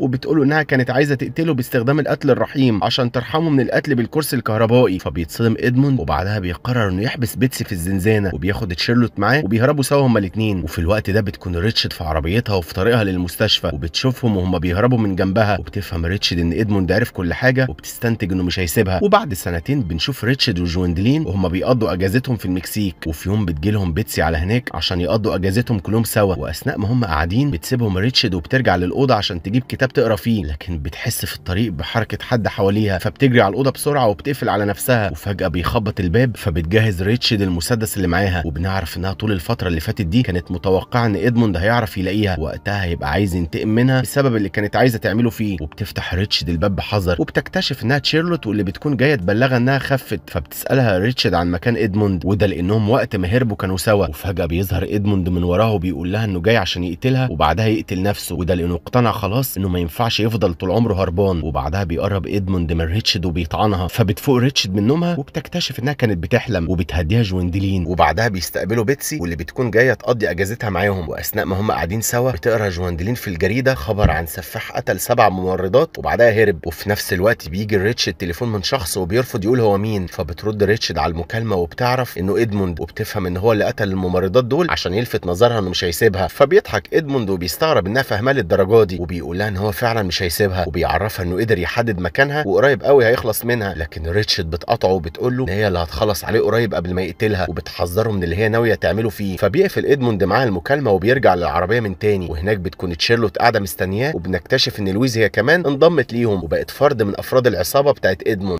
وبتقوله انها كانت عايزه تقتله باستخدام القتل الرحيم عشان ترحمه من القتل بالكرسي الكهربائي فبيتصدم ادموند وبعدها بيقرر انه يحبس بيتسي في الزنزانه وبياخد تشيرلوت معاه وبيهربوا سوا هما الاثنين وفي الوقت ده بتكون ريتشارد في عربيتها وفي طريقها للمستشفى وبتشوفهم وهما بيهربوا من جنبها وبتفهم ريتشارد ان ادموند عارف كل حاجه وبتستنتج انه مش هيسيبها وبعد سنتين بنشوف ريتشارد وجويندلين وهما بيقضوا اجازات اجازتهم في المكسيك وفي يوم بتجيلهم بيتسي على هناك عشان يقضوا اجازتهم كلهم سوا واثناء ما هم قاعدين بتسيبهم ريتشد وبترجع للاوضه عشان تجيب كتاب تقرا فيه لكن بتحس في الطريق بحركه حد حواليها فبتجري على الاوضه بسرعه وبتقفل على نفسها وفجاه بيخبط الباب فبتجهز ريتشد المسدس اللي معاها وبنعرف انها طول الفتره اللي فاتت دي كانت متوقعه ان ادموند هيعرف يلاقيها وقتها هيبقى عايز ينتقم منها بسبب اللي كانت عايزه تعمله فيه وبتفتح ريتشد الباب بحذر وبتكتشف انها تشيرلوت واللي بتكون جايه تبلغها انها خفت فبتسالها ريتشد عن مكان ادموند ادموند وده لانهم وقت ما هربوا كانوا سوا وفجاه بيظهر ادموند من وراه وبيقول لها انه جاي عشان يقتلها وبعدها يقتل نفسه وده لانه اقتنع خلاص انه ما ينفعش يفضل طول عمره هربان وبعدها بيقرب ادموند من ريتشد وبيطعنها فبتفوق ريتشد من نومها وبتكتشف انها كانت بتحلم وبتهديها جوانديلين وبعدها بيستقبلوا بيتسي واللي بتكون جايه تقضي اجازتها معاهم واثناء ما هم قاعدين سوا بتقرا جوانديلين في الجريده خبر عن سفاح قتل سبع ممرضات وبعدها هرب وفي نفس الوقت بيجي ريتشد تليفون من شخص وبيرفض يقول هو مين فبترد ريتشد على المكالمه وبتعرف بتعرف انه ادموند وبتفهم ان هو اللي قتل الممرضات دول عشان يلفت نظرها انه مش هيسيبها فبيضحك ادموند وبيستغرب انها فاهمه للدرجه دي وبيقول لها ان هو فعلا مش هيسيبها وبيعرفها انه قدر يحدد مكانها وقريب قوي هيخلص منها لكن ريتشارد بتقاطعه وبتقول له ان هي اللي هتخلص عليه قريب قبل ما يقتلها وبتحذره من اللي هي ناويه تعمله فيه فبيقفل ادموند معاها المكالمه وبيرجع للعربيه من تاني وهناك بتكون تشيرلوت قاعده مستنياه وبنكتشف ان لويز هي كمان انضمت ليهم وبقت فرد من افراد العصابه بتاعت ادموند